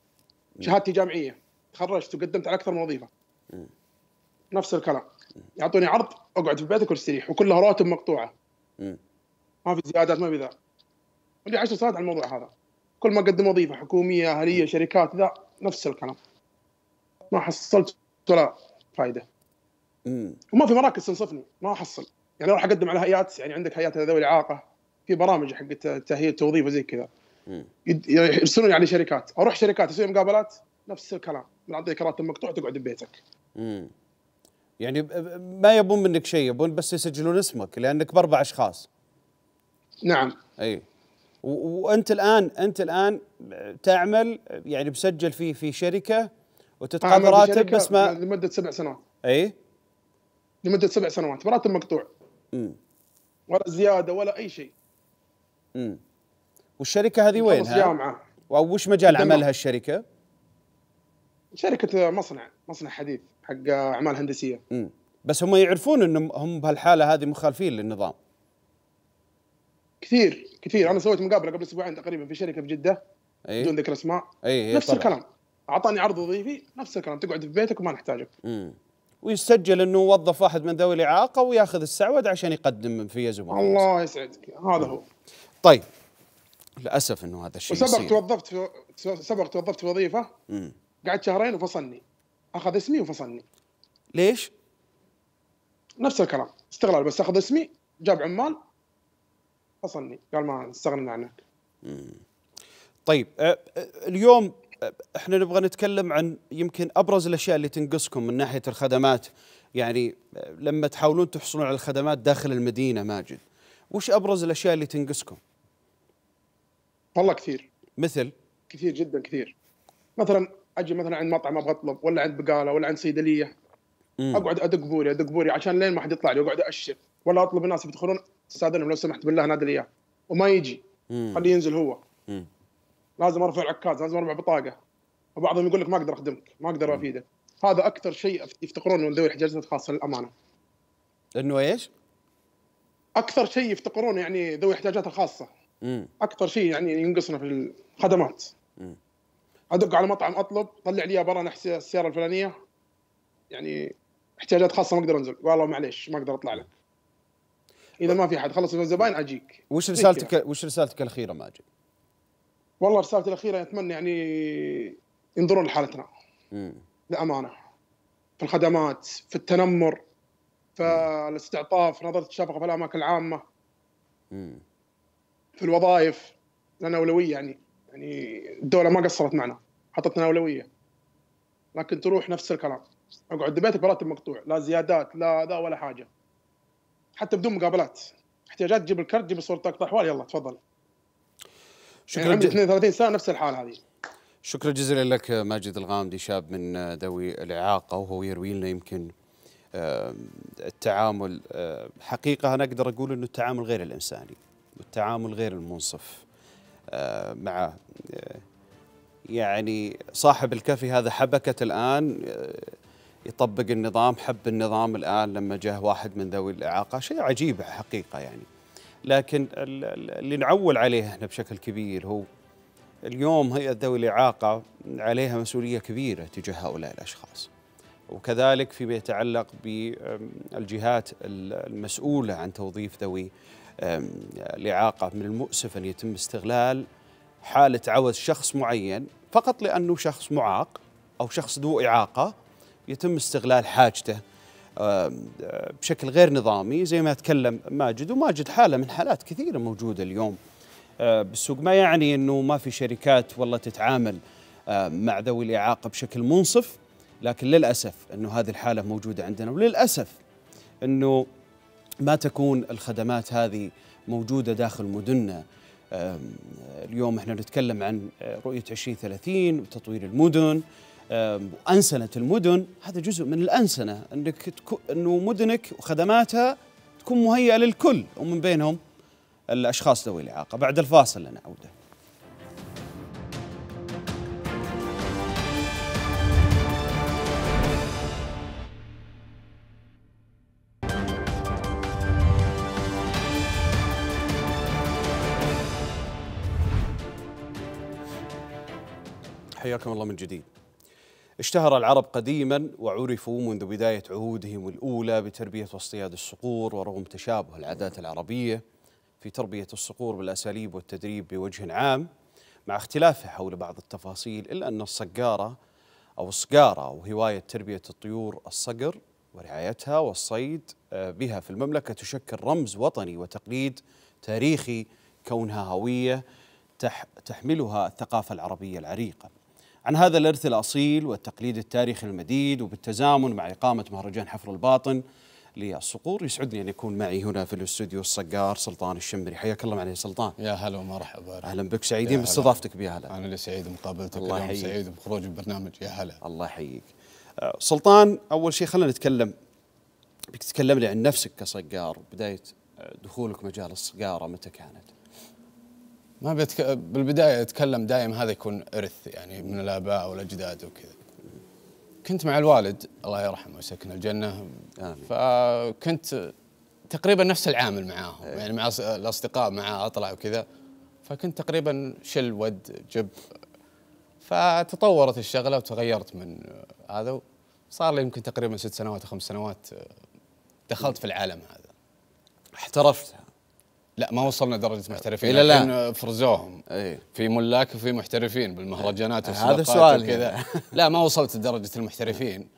شهادتي جامعيه تخرجت وقدمت على اكثر من وظيفه نفس الكلام يعطوني عرض اقعد في بيتك واستريح وكلها رواتب مقطوعه ما في زيادات ما في ذا لي 10 سنوات على الموضوع هذا كل ما قدم وظيفه حكوميه اهليه شركات ذا نفس الكلام ما حصلت ولا فائده مم. وما في مراكز تنصفني ما احصل يعني راح اقدم على هيئات يعني عندك هيئات ذوي الاعاقه في برامج حقت تاهيل توظيف وزي كذا يعني يرسلوني على شركات اروح شركات اسوي مقابلات نفس الكلام نعطيك راتب مقطوع تقعد ببيتك يعني ما يبون منك شيء يبون بس يسجلون اسمك لانك باربع اشخاص نعم اي وانت الان انت الان تعمل يعني مسجل في في شركه وتتقاضى راتب بس ما لمده سبع سنوات اي لمده سبع سنوات براتب مقطوع امم ولا زياده ولا اي شيء امم والشركه هذه وينها؟ جامعه وش مجال عملها الشركه؟ شركه مصنع مصنع حديد حق اعمال هندسيه مم. بس هم يعرفون انهم هم بهالحاله هذه مخالفين للنظام كثير كثير انا سويت مقابله قبل اسبوعين تقريبا في شركه في جده أيه؟ بدون ذكر اسماء أيه نفس طبعا. الكلام اعطاني عرض وظيفي نفس الكلام تقعد في بيتك وما نحتاجك مم. ويسجل انه وظف واحد من ذوي الاعاقه وياخذ السعود عشان يقدم في زبون الله يسعدك هذا هو طيب للاسف انه هذا الشيء وسبق توظفت في... سبق توظفت في وظيفه قعدت شهرين وفصلني اخذ اسمي وفصلني ليش؟ نفس الكلام استغلال بس اخذ اسمي جاب عمال فصلني قال ما استغنينا عنك طيب أه، أه، اليوم احنا نبغى نتكلم عن يمكن ابرز الاشياء اللي تنقصكم من ناحيه الخدمات يعني أه، لما تحاولون تحصلون على الخدمات داخل المدينه ماجد وش ابرز الاشياء اللي تنقصكم؟ والله كثير مثل كثير جدا كثير مثلا اجي مثلا عند مطعم ابغى اطلب ولا عند بقاله ولا عند صيدليه اقعد ادق بوري ادق بوري عشان لين ما حد يطلع لي اقعد اشر ولا اطلب الناس بيدخلون استاذنهم لو سمحت بالله نادي لي اياه وما يجي خليه ينزل هو مم. لازم ارفع عكاز لازم ارفع بطاقه وبعضهم يقول لك ما اقدر اخدمك ما اقدر افيدك هذا اكثر شيء يفتقرون من ذوي الحجازات الخاصه للامانه انه ايش؟ اكثر شيء يفتقرون يعني ذوي الاحتياجات الخاصه مم. اكثر شيء يعني ينقصنا في الخدمات ادق على مطعم اطلب طلع لي برا السياره الفلانيه يعني احتياجات خاصه ما اقدر انزل والله معليش ما اقدر اطلع لك اذا ما في احد خلص من الزباين اجيك وش رسالتك يعني؟ وش رسالتك الاخيره ماجد؟ والله رسالتي الاخيره اتمنى يعني ينظرون لحالتنا للامانه في الخدمات في التنمر في الاستعطاف نظره الشفقه في الاماكن العامه في الوظائف لنا اولويه يعني يعني الدوله ما قصرت معنا حطتنا اولويه لكن تروح نفس الكلام اقعد بيتك براتب مقطوع لا زيادات لا ذا ولا حاجه حتى بدون مقابلات احتياجات تجيب الكرت تجيب صورتك احوال يلا تفضل شكرا يعني 32 سنه نفس الحال هذه شكرا جزيلا لك ماجد الغامدي شاب من ذوي الاعاقه وهو يروي لنا يمكن التعامل حقيقه انا اقدر اقول انه التعامل غير الانساني والتعامل غير المنصف آه، مع آه، يعني صاحب الكفي هذا حبكت الآن آه، يطبق النظام حب النظام الآن لما جاه واحد من ذوي الإعاقة شيء عجيب حقيقة يعني لكن اللي نعول عليه احنا بشكل كبير هو اليوم هيئة ذوي الإعاقة عليها مسؤولية كبيرة تجاه هؤلاء الأشخاص وكذلك فيما يتعلق بالجهات المسؤولة عن توظيف ذوي الإعاقة من المؤسف أن يتم استغلال حالة عوز شخص معين فقط لأنه شخص معاق أو شخص ذو إعاقة يتم استغلال حاجته بشكل غير نظامي زي ما تكلم ماجد وماجد حالة من حالات كثيرة موجودة اليوم أه، بالسوق ما يعني أنه ما في شركات والله تتعامل أه، مع ذوي الإعاقة بشكل منصف لكن للأسف أنه هذه الحالة موجودة عندنا وللأسف أنه ما تكون الخدمات هذه موجودة داخل مدننا اليوم احنا نتكلم عن رؤية 2030 وتطوير المدن وأنسنة المدن هذا جزء من الأنسنة أنك تكو أنه مدنك وخدماتها تكون مهيئة للكل ومن بينهم الأشخاص ذوي الإعاقة بعد الفاصل لنعوده حياكم الله من جديد. اشتهر العرب قديما وعرفوا منذ بداية عهودهم الأولى بتربية واصطياد الصقور ورغم تشابه العادات العربية في تربية الصقور بالأساليب والتدريب بوجه عام مع اختلافه حول بعض التفاصيل إلا أن الصقارة أو الصقارة وهواية تربية الطيور الصقر ورعايتها والصيد آه، بها في المملكة تشكل رمز وطني وتقليد تاريخي كونها هوية تحملها الثقافة العربية العريقة عن هذا الارث الاصيل والتقليد التاريخي المديد وبالتزامن مع اقامه مهرجان حفر الباطن للصقور يسعدني ان يكون معي هنا في الاستوديو الصقار سلطان الشمري حياك الله معنا يا سلطان يا هلا ومرحبا اهلا بك سعيدين باستضافتك بيا هلا انا اللي سعيد بمقابلتك الله يحييك سعيد بخروج البرنامج يا هلا الله يحييك آه، سلطان اول شيء خلينا نتكلم بك لي عن نفسك كصقار بدايه آه، دخولك مجال الصقاره متى كانت؟ ما بيتك... بالبدايه اتكلم دايم هذا يكون ارث يعني من الاباء والاجداد وكذا كنت مع الوالد الله يرحمه ويسكن الجنه آمين. فكنت تقريبا نفس العامل معاهم إيه. يعني مع الاصدقاء معاه اطلع وكذا فكنت تقريبا شل ود جب فتطورت الشغله وتغيرت من هذا صار لي يمكن تقريبا ست سنوات او خمس سنوات دخلت في العالم هذا احترفت لا ما وصلنا درجه محترفين لا لا فرزوهم أيه؟ في ملاك وفي محترفين بالمهرجانات ايه هذا سؤال كذا يعني. لا ما وصلت لدرجه المحترفين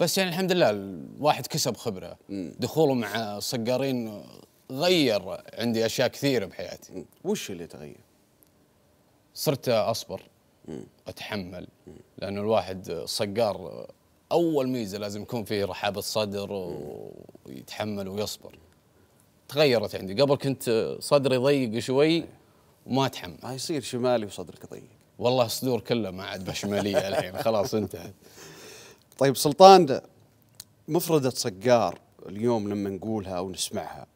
بس يعني الحمد لله الواحد كسب خبره دخوله مع صقارين غير عندي اشياء كثيره بحياتي وش اللي تغير؟ صرت اصبر اتحمل لانه الواحد صقار اول ميزه لازم يكون فيه رحابه صدر ويتحمل ويصبر تغيرت عندي قبل كنت صدري ضيق شوي وما اتحمل ما يصير شمالي وصدرك ضيق والله صدور كله ما عاد بشماليه الحين خلاص انتهت طيب سلطان مفردة صقار اليوم لما نقولها او نسمعها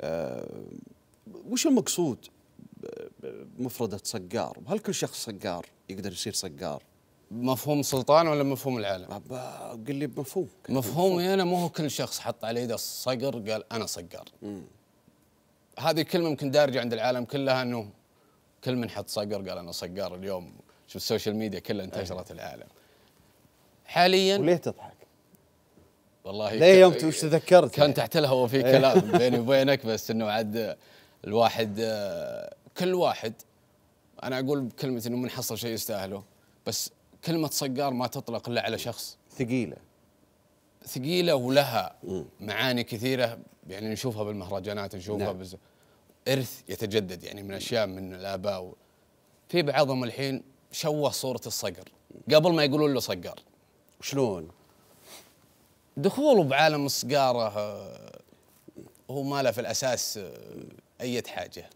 أه وش المقصود مفردة صقار؟ هل كل شخص صقار يقدر يصير صقار؟ مفهوم سلطان ولا مفهوم العالم؟ أبا قل لي بمفهومك مفهومي يعني أنا مو هو كل شخص حط على يده صقر قال أنا صقر. هذه كلمة يمكن دارجة عند العالم كلها أنه كل من حط صقر قال أنا صقر اليوم شوف السوشيال ميديا كلها انتشرت أيه. العالم حاليا وليه تضحك؟ والله ليه يوم وش تذكرت؟ كان تحت الهواء في إيه. كلام بيني وبينك بس انه عاد الواحد آه، كل واحد انا اقول بكلمه انه من حصل شيء يستاهله بس كلمة صقار ما تطلق إلا على شخص ثقيلة ثقيلة ولها مم. معاني كثيرة يعني نشوفها بالمهرجانات نشوفها نعم. بز... إرث يتجدد يعني من أشياء من الآباء و... في بعضهم الحين شوه صورة الصقر قبل ما يقولون له صقار شلون؟ دخوله بعالم الصقارة آه، هو ما له في الأساس آه، أي حاجة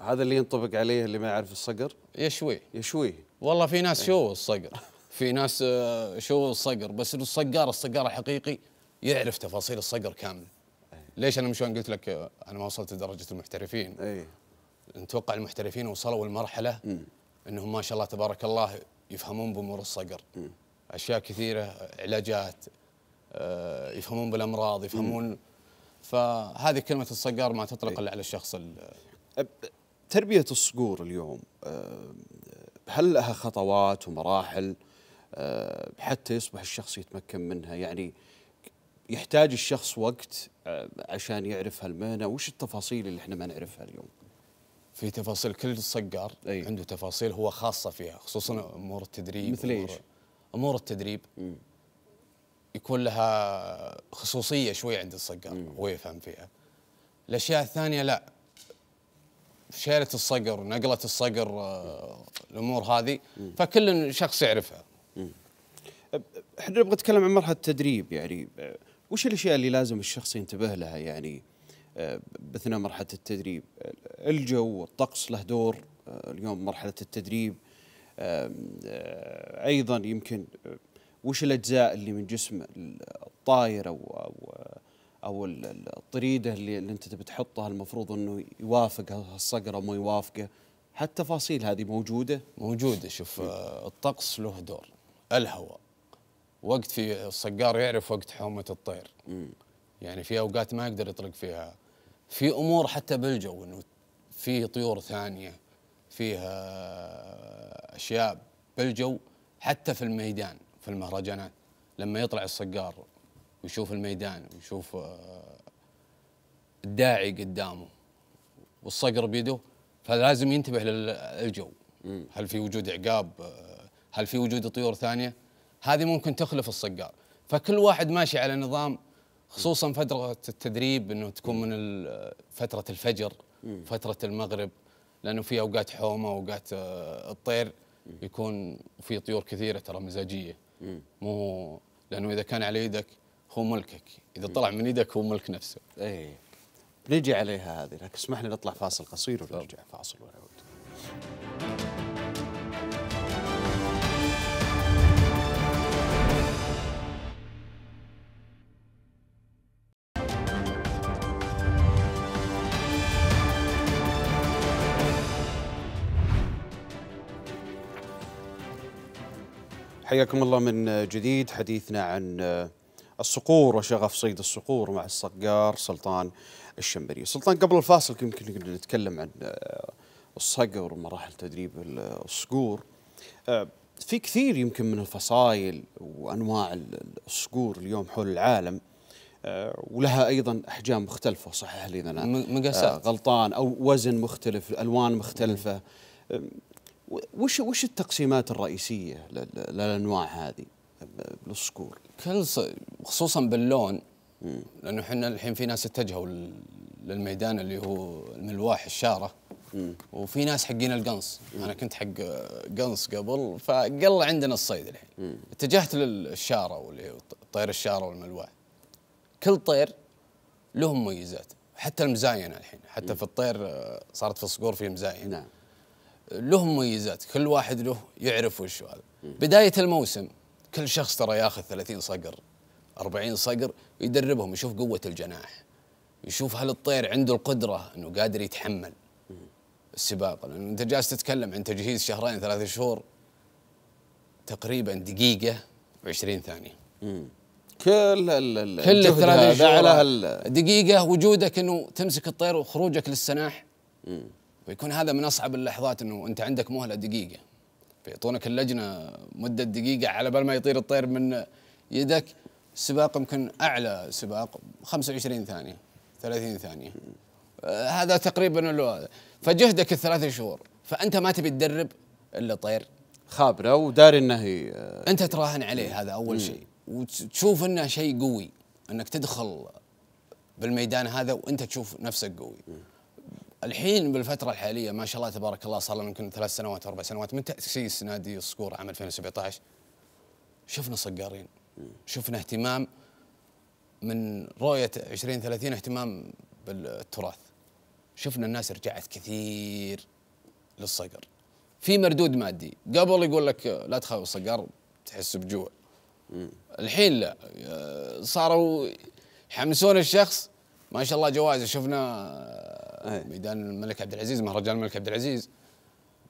هذا اللي ينطبق عليه اللي ما يعرف الصقر؟ يشويه يشويه والله في ناس شو الصقر في ناس آه، شو الصقر بس الصقار الصقار الحقيقي يعرف تفاصيل الصقر كامل ليش انا مشان قلت لك آه، انا ما وصلت لدرجه المحترفين اي نتوقع المحترفين وصلوا المرحله انهم ما شاء الله تبارك الله يفهمون بامور الصقر م. اشياء كثيره علاجات آه، يفهمون بالامراض يفهمون م. فهذه كلمه الصقار ما تطلق الا على الشخص تربيه الصقور اليوم هل لها خطوات ومراحل آه، حتى يصبح الشخص يتمكن منها يعني يحتاج الشخص وقت آه، عشان يعرف هالمهنة وش التفاصيل اللي احنا ما نعرفها اليوم في تفاصيل كل صقار أي. عنده تفاصيل هو خاصة فيها خصوصا أمور التدريب مثل أمور, إيش؟ أمور التدريب م. يكون لها خصوصية شوي عند الصقار هو يفهم فيها الأشياء الثانية لا شيله الصقر نقله الصقر آه، الامور هذه فكل شخص يعرفها احنا نبغى نتكلم عن مرحله التدريب يعني آه، وش الاشياء اللي لازم الشخص ينتبه لها يعني آه، باثناء مرحله التدريب الجو والطقس له دور اليوم مرحله التدريب ايضا يمكن وش الاجزاء اللي من جسم الطاير او او او الطريده اللي, اللي انت تبي تحطها المفروض انه يوافق الصقر او ما يوافقه هالتفاصيل هذه موجوده موجوده شوف إيه. الطقس له دور الهواء وقت في الصقار يعرف وقت حومه الطير يعني في اوقات ما يقدر يطلق فيها في امور حتى بالجو انه في طيور ثانيه فيها اشياء بالجو حتى في الميدان في المهرجانات لما يطلع الصقار ويشوف الميدان ويشوف آه، الداعي قدامه والصقر بيده فلازم ينتبه للجو هل في وجود عقاب آه، هل في وجود طيور ثانيه هذه ممكن تخلف الصقار فكل واحد ماشي على نظام خصوصا فتره التدريب انه تكون من فتره الفجر فتره المغرب لانه في اوقات حومه اوقات آه، الطير يكون في طيور كثيره ترى مزاجيه مو لانه اذا كان على يدك هو ملكك اذا إيه. طلع من يدك هو ملك نفسه اي نجي عليها هذه لكن اسمح لي نطلع فاصل قصير ونرجع فاصل ونعود حياكم الله من جديد حديثنا عن الصقور وشغف صيد الصقور مع الصقار سلطان الشمبري سلطان قبل الفاصل يمكن نتكلم عن آه، الصقر ومراحل تدريب الصقور آه، في كثير يمكن من الفصائل وانواع الصقور اليوم حول العالم آه، ولها ايضا احجام مختلفه صحح لي انا مقاسات غلطان او وزن مختلف الوان مختلفه وش وش التقسيمات الرئيسيه للانواع هذه بالصقور كل ص... خصوصا باللون مم. لانه احنا الحين في ناس اتجهوا للميدان اللي هو الملواح الشاره مم. وفي ناس حقين القنص مم. انا كنت حق قنص قبل فقل عندنا الصيد الحين مم. اتجهت للشاره واللي هو طير الشاره والملواح كل طير له مميزات حتى المزاينه الحين حتى مم. في الطير آه، صارت في الصقور في مزاين نعم له مميزات كل واحد له يعرف وش هذا بدايه الموسم كل شخص ترى ياخذ 30 صقر 40 صقر يدربهم يشوف قوه الجناح يشوف هل الطير عنده القدره انه قادر يتحمل السباق لان انت جالس تتكلم عن تجهيز شهرين ثلاثة شهور تقريبا دقيقه و20 ثانيه مم. كل ال كل الثلاث شهور دقيقه وجودك انه تمسك الطير وخروجك للسناح مم. ويكون هذا من اصعب اللحظات انه انت عندك مهله دقيقه بيعطونك اللجنه مده دقيقه على بال ما يطير الطير من يدك سباق يمكن اعلى سباق 25 ثانيه 30 ثانيه آه، هذا تقريبا اللي فجهدك الثلاث شهور فانت ما تبي تدرب الا طير خابره وداري انه آه، انت تراهن عليه هذا اول شيء وتشوف انه شيء قوي انك تدخل بالميدان هذا وانت تشوف نفسك قوي الحين بالفترة الحالية ما شاء الله تبارك الله صار لنا يمكن ثلاث سنوات أربع سنوات من تأسيس نادي الصقور عام 2017 شفنا صقارين شفنا اهتمام من رؤية 2030 اهتمام بالتراث شفنا الناس رجعت كثير للصقر في مردود مادي قبل يقول لك لا تخاف الصقر تحس بجوع الحين لا صاروا يحمسون الشخص ما شاء الله جوائز شفنا إيه. ميدان الملك عبد العزيز مهرجان الملك عبد العزيز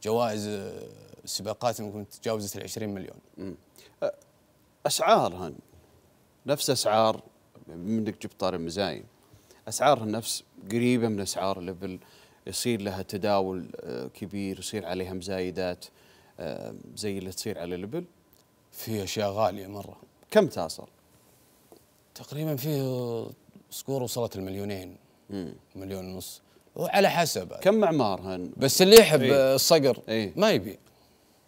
جوائز آه، سباقات ممكن تجاوزت ال 20 مليون. اسعارهن نفس اسعار منك جبت طار المزاين اسعارهن نفس قريبه من اسعار ليفل يصير لها تداول آه، كبير يصير عليها مزايدات آه، زي اللي تصير على ليفل. في اشياء غاليه مره. كم تصل؟ تقريبا فيه سكور وصلت المليونين مليون ونص وعلى حسب كم اعمارها بس اللي يحب ايه؟ الصقر ايه؟ ما يبيع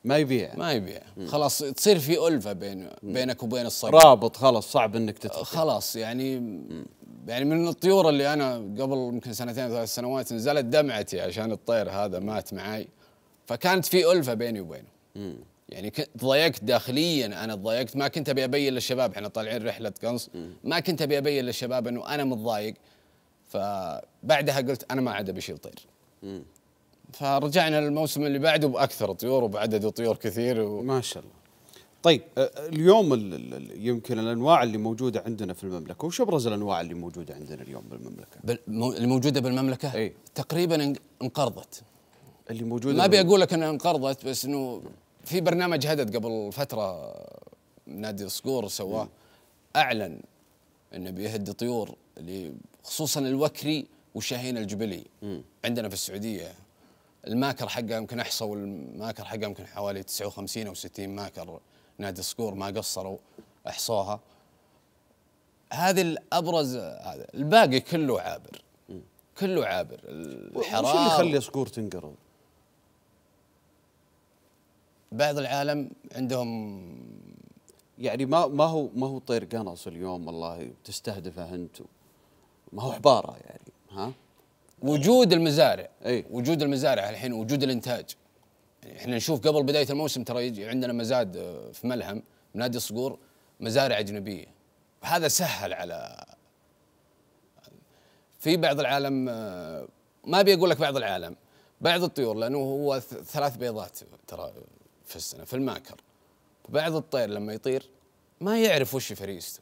ما يبيع ما يبيع مم. خلاص تصير في ألفة بين بينك وبين الصقر رابط خلاص صعب انك تتفكر خلاص يعني مم. يعني من الطيور اللي انا قبل يمكن سنتين ثلاث سنوات نزلت دمعتي عشان الطير هذا مات معي فكانت في ألفة بيني وبينه يعني ضايقت داخليا انا ضايقت ما كنت ابي ابين للشباب احنا طالعين رحله قنص ما كنت ابي ابين للشباب انه انا متضايق فبعدها قلت انا ما عاد بشيل طير فرجعنا للموسم اللي بعده باكثر طيور وبعدد طيور كثير و... ما شاء الله طيب اليوم يمكن الانواع اللي موجوده عندنا في المملكه وش ابرز الانواع اللي موجوده عندنا اليوم بالمملكه اللي موجوده بالمملكه ايه؟ تقريبا انقرضت اللي موجوده ما ابي اقول لك انها انقرضت بس انه في برنامج هدد قبل فتره نادي الصقور سواه اعلن انه بيهدي طيور خصوصا الوكري وشاهين الجبلي م. عندنا في السعوديه الماكر حقه يمكن احصوا الماكر حقه يمكن حوالي 59 او 60 ماكر نادي الصقور ما قصروا احصوها هذه الابرز هذا الباقي كله عابر م. كله عابر الحراره اللي يخلي صقور تنقرض بعض العالم عندهم يعني ما ما هو ما هو طير قنص اليوم والله تستهدفه انت ما هو حباره يعني ها وجود المزارع أي. وجود المزارع الحين وجود الانتاج احنا نشوف قبل بدايه الموسم ترى يجي عندنا مزاد آه، في ملهم نادي الصقور مزارع اجنبيه هذا سهل على في بعض العالم آه، ما ابي اقول لك بعض العالم بعض الطيور لانه هو ثلاث بيضات ترى في السنة في الماكر بعض الطير لما يطير ما يعرف وش فريسته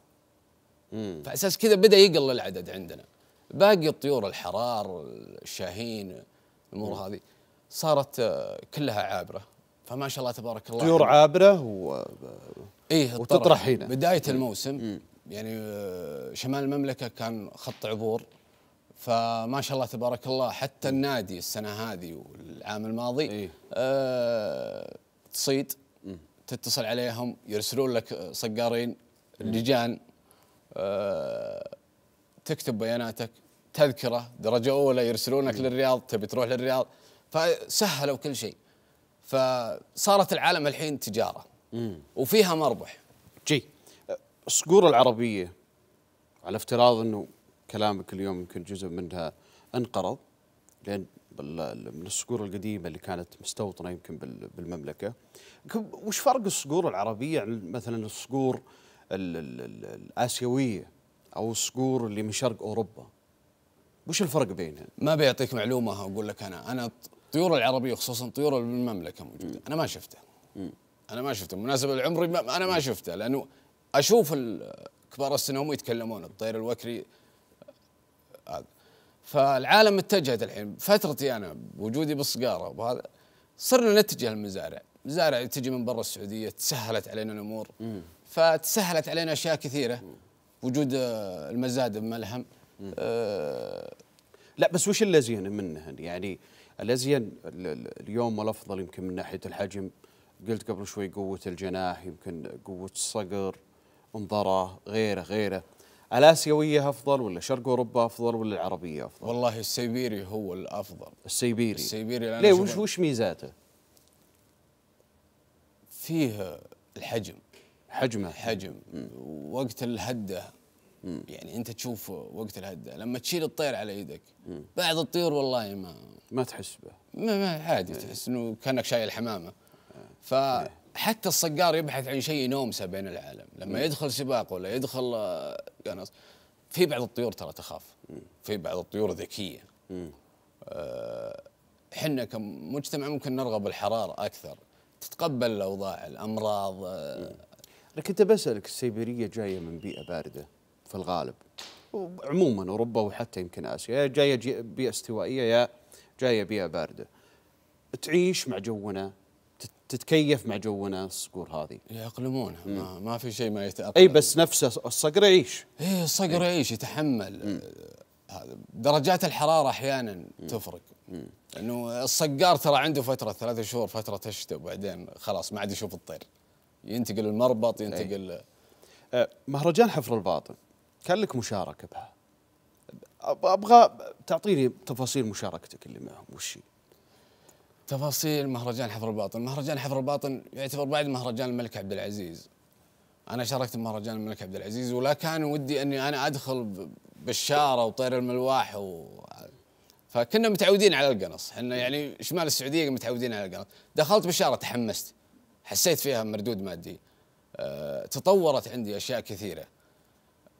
فأساس كذا بدأ يقل العدد عندنا باقي الطيور الحرار الشاهين الأمور هذه صارت آه، كلها عابرة فما شاء الله تبارك الله طيور عابرة و... إيه وتطرح هنا بداية الموسم يعني آه، شمال المملكة كان خط عبور فما شاء الله تبارك الله حتى النادي السنه هذه والعام الماضي إيه؟ آه تصيد تتصل عليهم يرسلون لك صقارين لجان آه، تكتب بياناتك تذكره درجه اولى يرسلونك للرياض تبي تروح للرياض فسهلوا كل شيء فصارت العالم الحين تجاره وفيها مربح جي الصقور العربيه على افتراض انه كلامك اليوم يمكن جزء منها انقرض لان من الصقور القديمه اللي كانت مستوطنه يمكن بالمملكه وش فرق الصقور العربيه عن مثلا الصقور الاسيويه او الصقور اللي من شرق اوروبا وش الفرق بينها ما بيعطيك معلومه اقول لك انا انا الطيور العربيه خصوصا طيور المملكه موجوده انا ما شفتها انا ما شفتها مناسبه لعمري ما انا ما شفتها لانه اشوف كبار السن هم يتكلمون الطير الوكري هذا آه، فالعالم اتجهت الحين فترتي انا بوجودي بالصقاره وهذا صرنا نتجه للمزارع، مزارع تجي من برا السعوديه تسهلت علينا الامور فتسهلت علينا اشياء كثيره وجود آه، المزاد بملهم أه لا بس وش الازين منهن يعني الازين اليوم والافضل يمكن من ناحيه الحجم قلت قبل شوي قوه الجناح يمكن قوه الصقر انظره غيره غيره الاسيويه افضل ولا شرق اوروبا افضل ولا العربيه افضل؟ والله السيبيري هو الافضل السيبيري السيبيري ليه وش وش ميزاته؟ فيه الحجم حجمه حجم وقت الهده مم. يعني انت تشوف وقت الهده لما تشيل الطير على يدك مم. بعض الطيور والله ما ما تحس به ما, ما عادي تحس انه كانك شايل حمامه ف إيه. حتى الصقار يبحث عن شيء ينومسه بين العالم لما م. يدخل سباق ولا يدخل آه، قنص في بعض الطيور ترى تخاف في بعض الطيور ذكيه آه، احنا أه كمجتمع ممكن نرغب الحراره اكثر تتقبل الاوضاع الامراض انا آه، كنت بسالك السيبيريه جايه من بيئه بارده في الغالب عموما اوروبا وحتى يمكن اسيا يا جايه بيئه استوائيه يا جايه بيئه بارده تعيش مع جونا تتكيف مع جونا الصقور هذه يأقلمونها ما, ما في شيء ما يتأقلم اي بس نفسه الصقر يعيش اي الصقر يعيش يتحمل آه، درجات الحراره احيانا تفرق انه الصقار ترى عنده فتره ثلاثة شهور فتره الشتاء وبعدين خلاص ما عاد يشوف الطير ينتقل المربط ينتقل آه مهرجان حفر الباطن كان لك مشاركه بها ابغى تعطيني تفاصيل مشاركتك اللي معهم وش هي؟ تفاصيل مهرجان حفر الباطن، مهرجان حفر الباطن يعتبر بعد مهرجان الملك عبد العزيز. انا شاركت بمهرجان الملك عبد العزيز ولا كان ودي اني انا ادخل بالشاره وطير الملواح و... فكنا متعودين على القنص، احنا يعني شمال السعوديه متعودين على القنص، دخلت بالشاره تحمست حسيت فيها مردود مادي. أه تطورت عندي اشياء كثيره.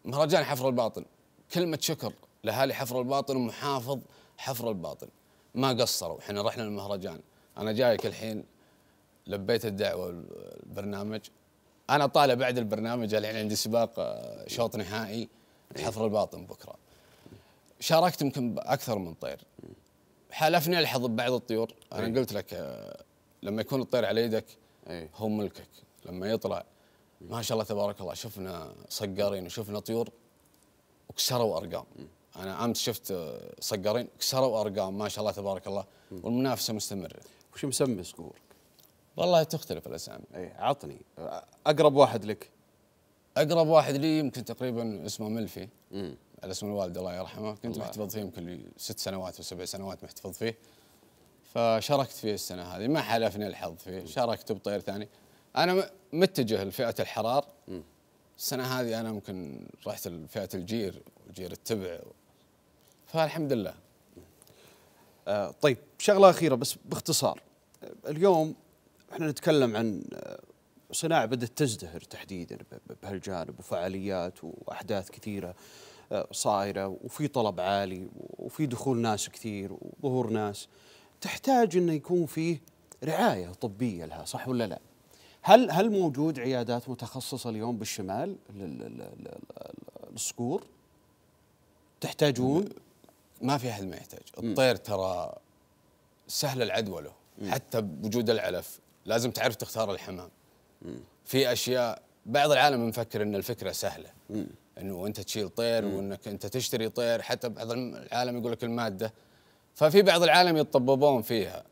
مهرجان حفر الباطن كلمه شكر لاهالي حفر الباطن ومحافظ حفر الباطن. ما قصروا احنا رحنا المهرجان انا جايك الحين لبيت الدعوه البرنامج انا طالع بعد البرنامج الحين عندي سباق آه، شوط نهائي الحفر الباطن بكره شاركت يمكن اكثر من طير حالفني الحظ ببعض الطيور انا أي. قلت لك آه، لما يكون الطير على يدك هو ملكك لما يطلع ما شاء الله تبارك الله شفنا صقارين وشفنا طيور وكسروا ارقام انا امس شفت آه، صقرين كسروا ارقام ما شاء الله تبارك الله والمنافسه مستمره. وش مسمي صقورك؟ والله تختلف الاسامي. اي عطني آه، اقرب واحد لك. اقرب واحد لي يمكن تقريبا اسمه ملفي. مم. على اسم الوالد الله يرحمه كنت الله محتفظ فيه يمكن ست سنوات او سبع سنوات محتفظ فيه. فشاركت فيه السنه هذه ما حالفني الحظ فيه شاركت بطير ثاني. انا متجه لفئه الحرار. مم. السنه هذه انا يمكن رحت لفئه الجير وجير التبع فالحمد لله آه، طيب شغله اخيره بس باختصار اليوم احنا نتكلم عن آه، صناعه بدات تزدهر تحديدا بهالجانب وفعاليات واحداث كثيره آه، صايره وفي طلب عالي وفي دخول ناس كثير وظهور ناس تحتاج انه يكون فيه رعايه طبيه لها صح ولا لا؟ هل هل موجود عيادات متخصصه اليوم بالشمال للصقور؟ تحتاجون؟ ما في احد ما يحتاج الطير ترى سهل العدوى له حتى بوجود العلف لازم تعرف تختار الحمام في اشياء بعض العالم مفكر ان الفكره سهله انه انت تشيل طير وانك انت تشتري طير حتى بعض العالم يقول لك الماده ففي بعض العالم يتطببون فيها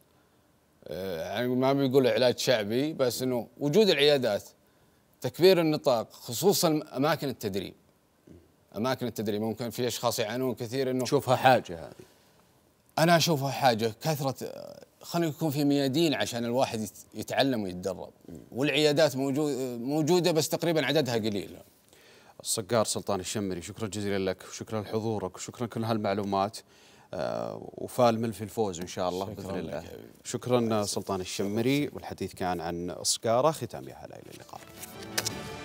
آه، يعني ما بيقول علاج شعبي بس انه وجود العيادات تكبير النطاق خصوصا اماكن التدريب اماكن التدريب ممكن في اشخاص يعانون كثير انه تشوفها حاجه هذه انا اشوفها حاجه كثره خلينا يكون في ميادين عشان الواحد يتعلم ويتدرب والعيادات موجود موجوده بس تقريبا عددها قليل الصقار سلطان الشمري شكرا جزيلا لك وشكرا لحضورك وشكرا كل هالمعلومات آه، وفال من في الفوز ان شاء الله باذن الله شكرا سلطان الشمري والحديث كان عن الصقاره ختام يا هلا الى اللقاء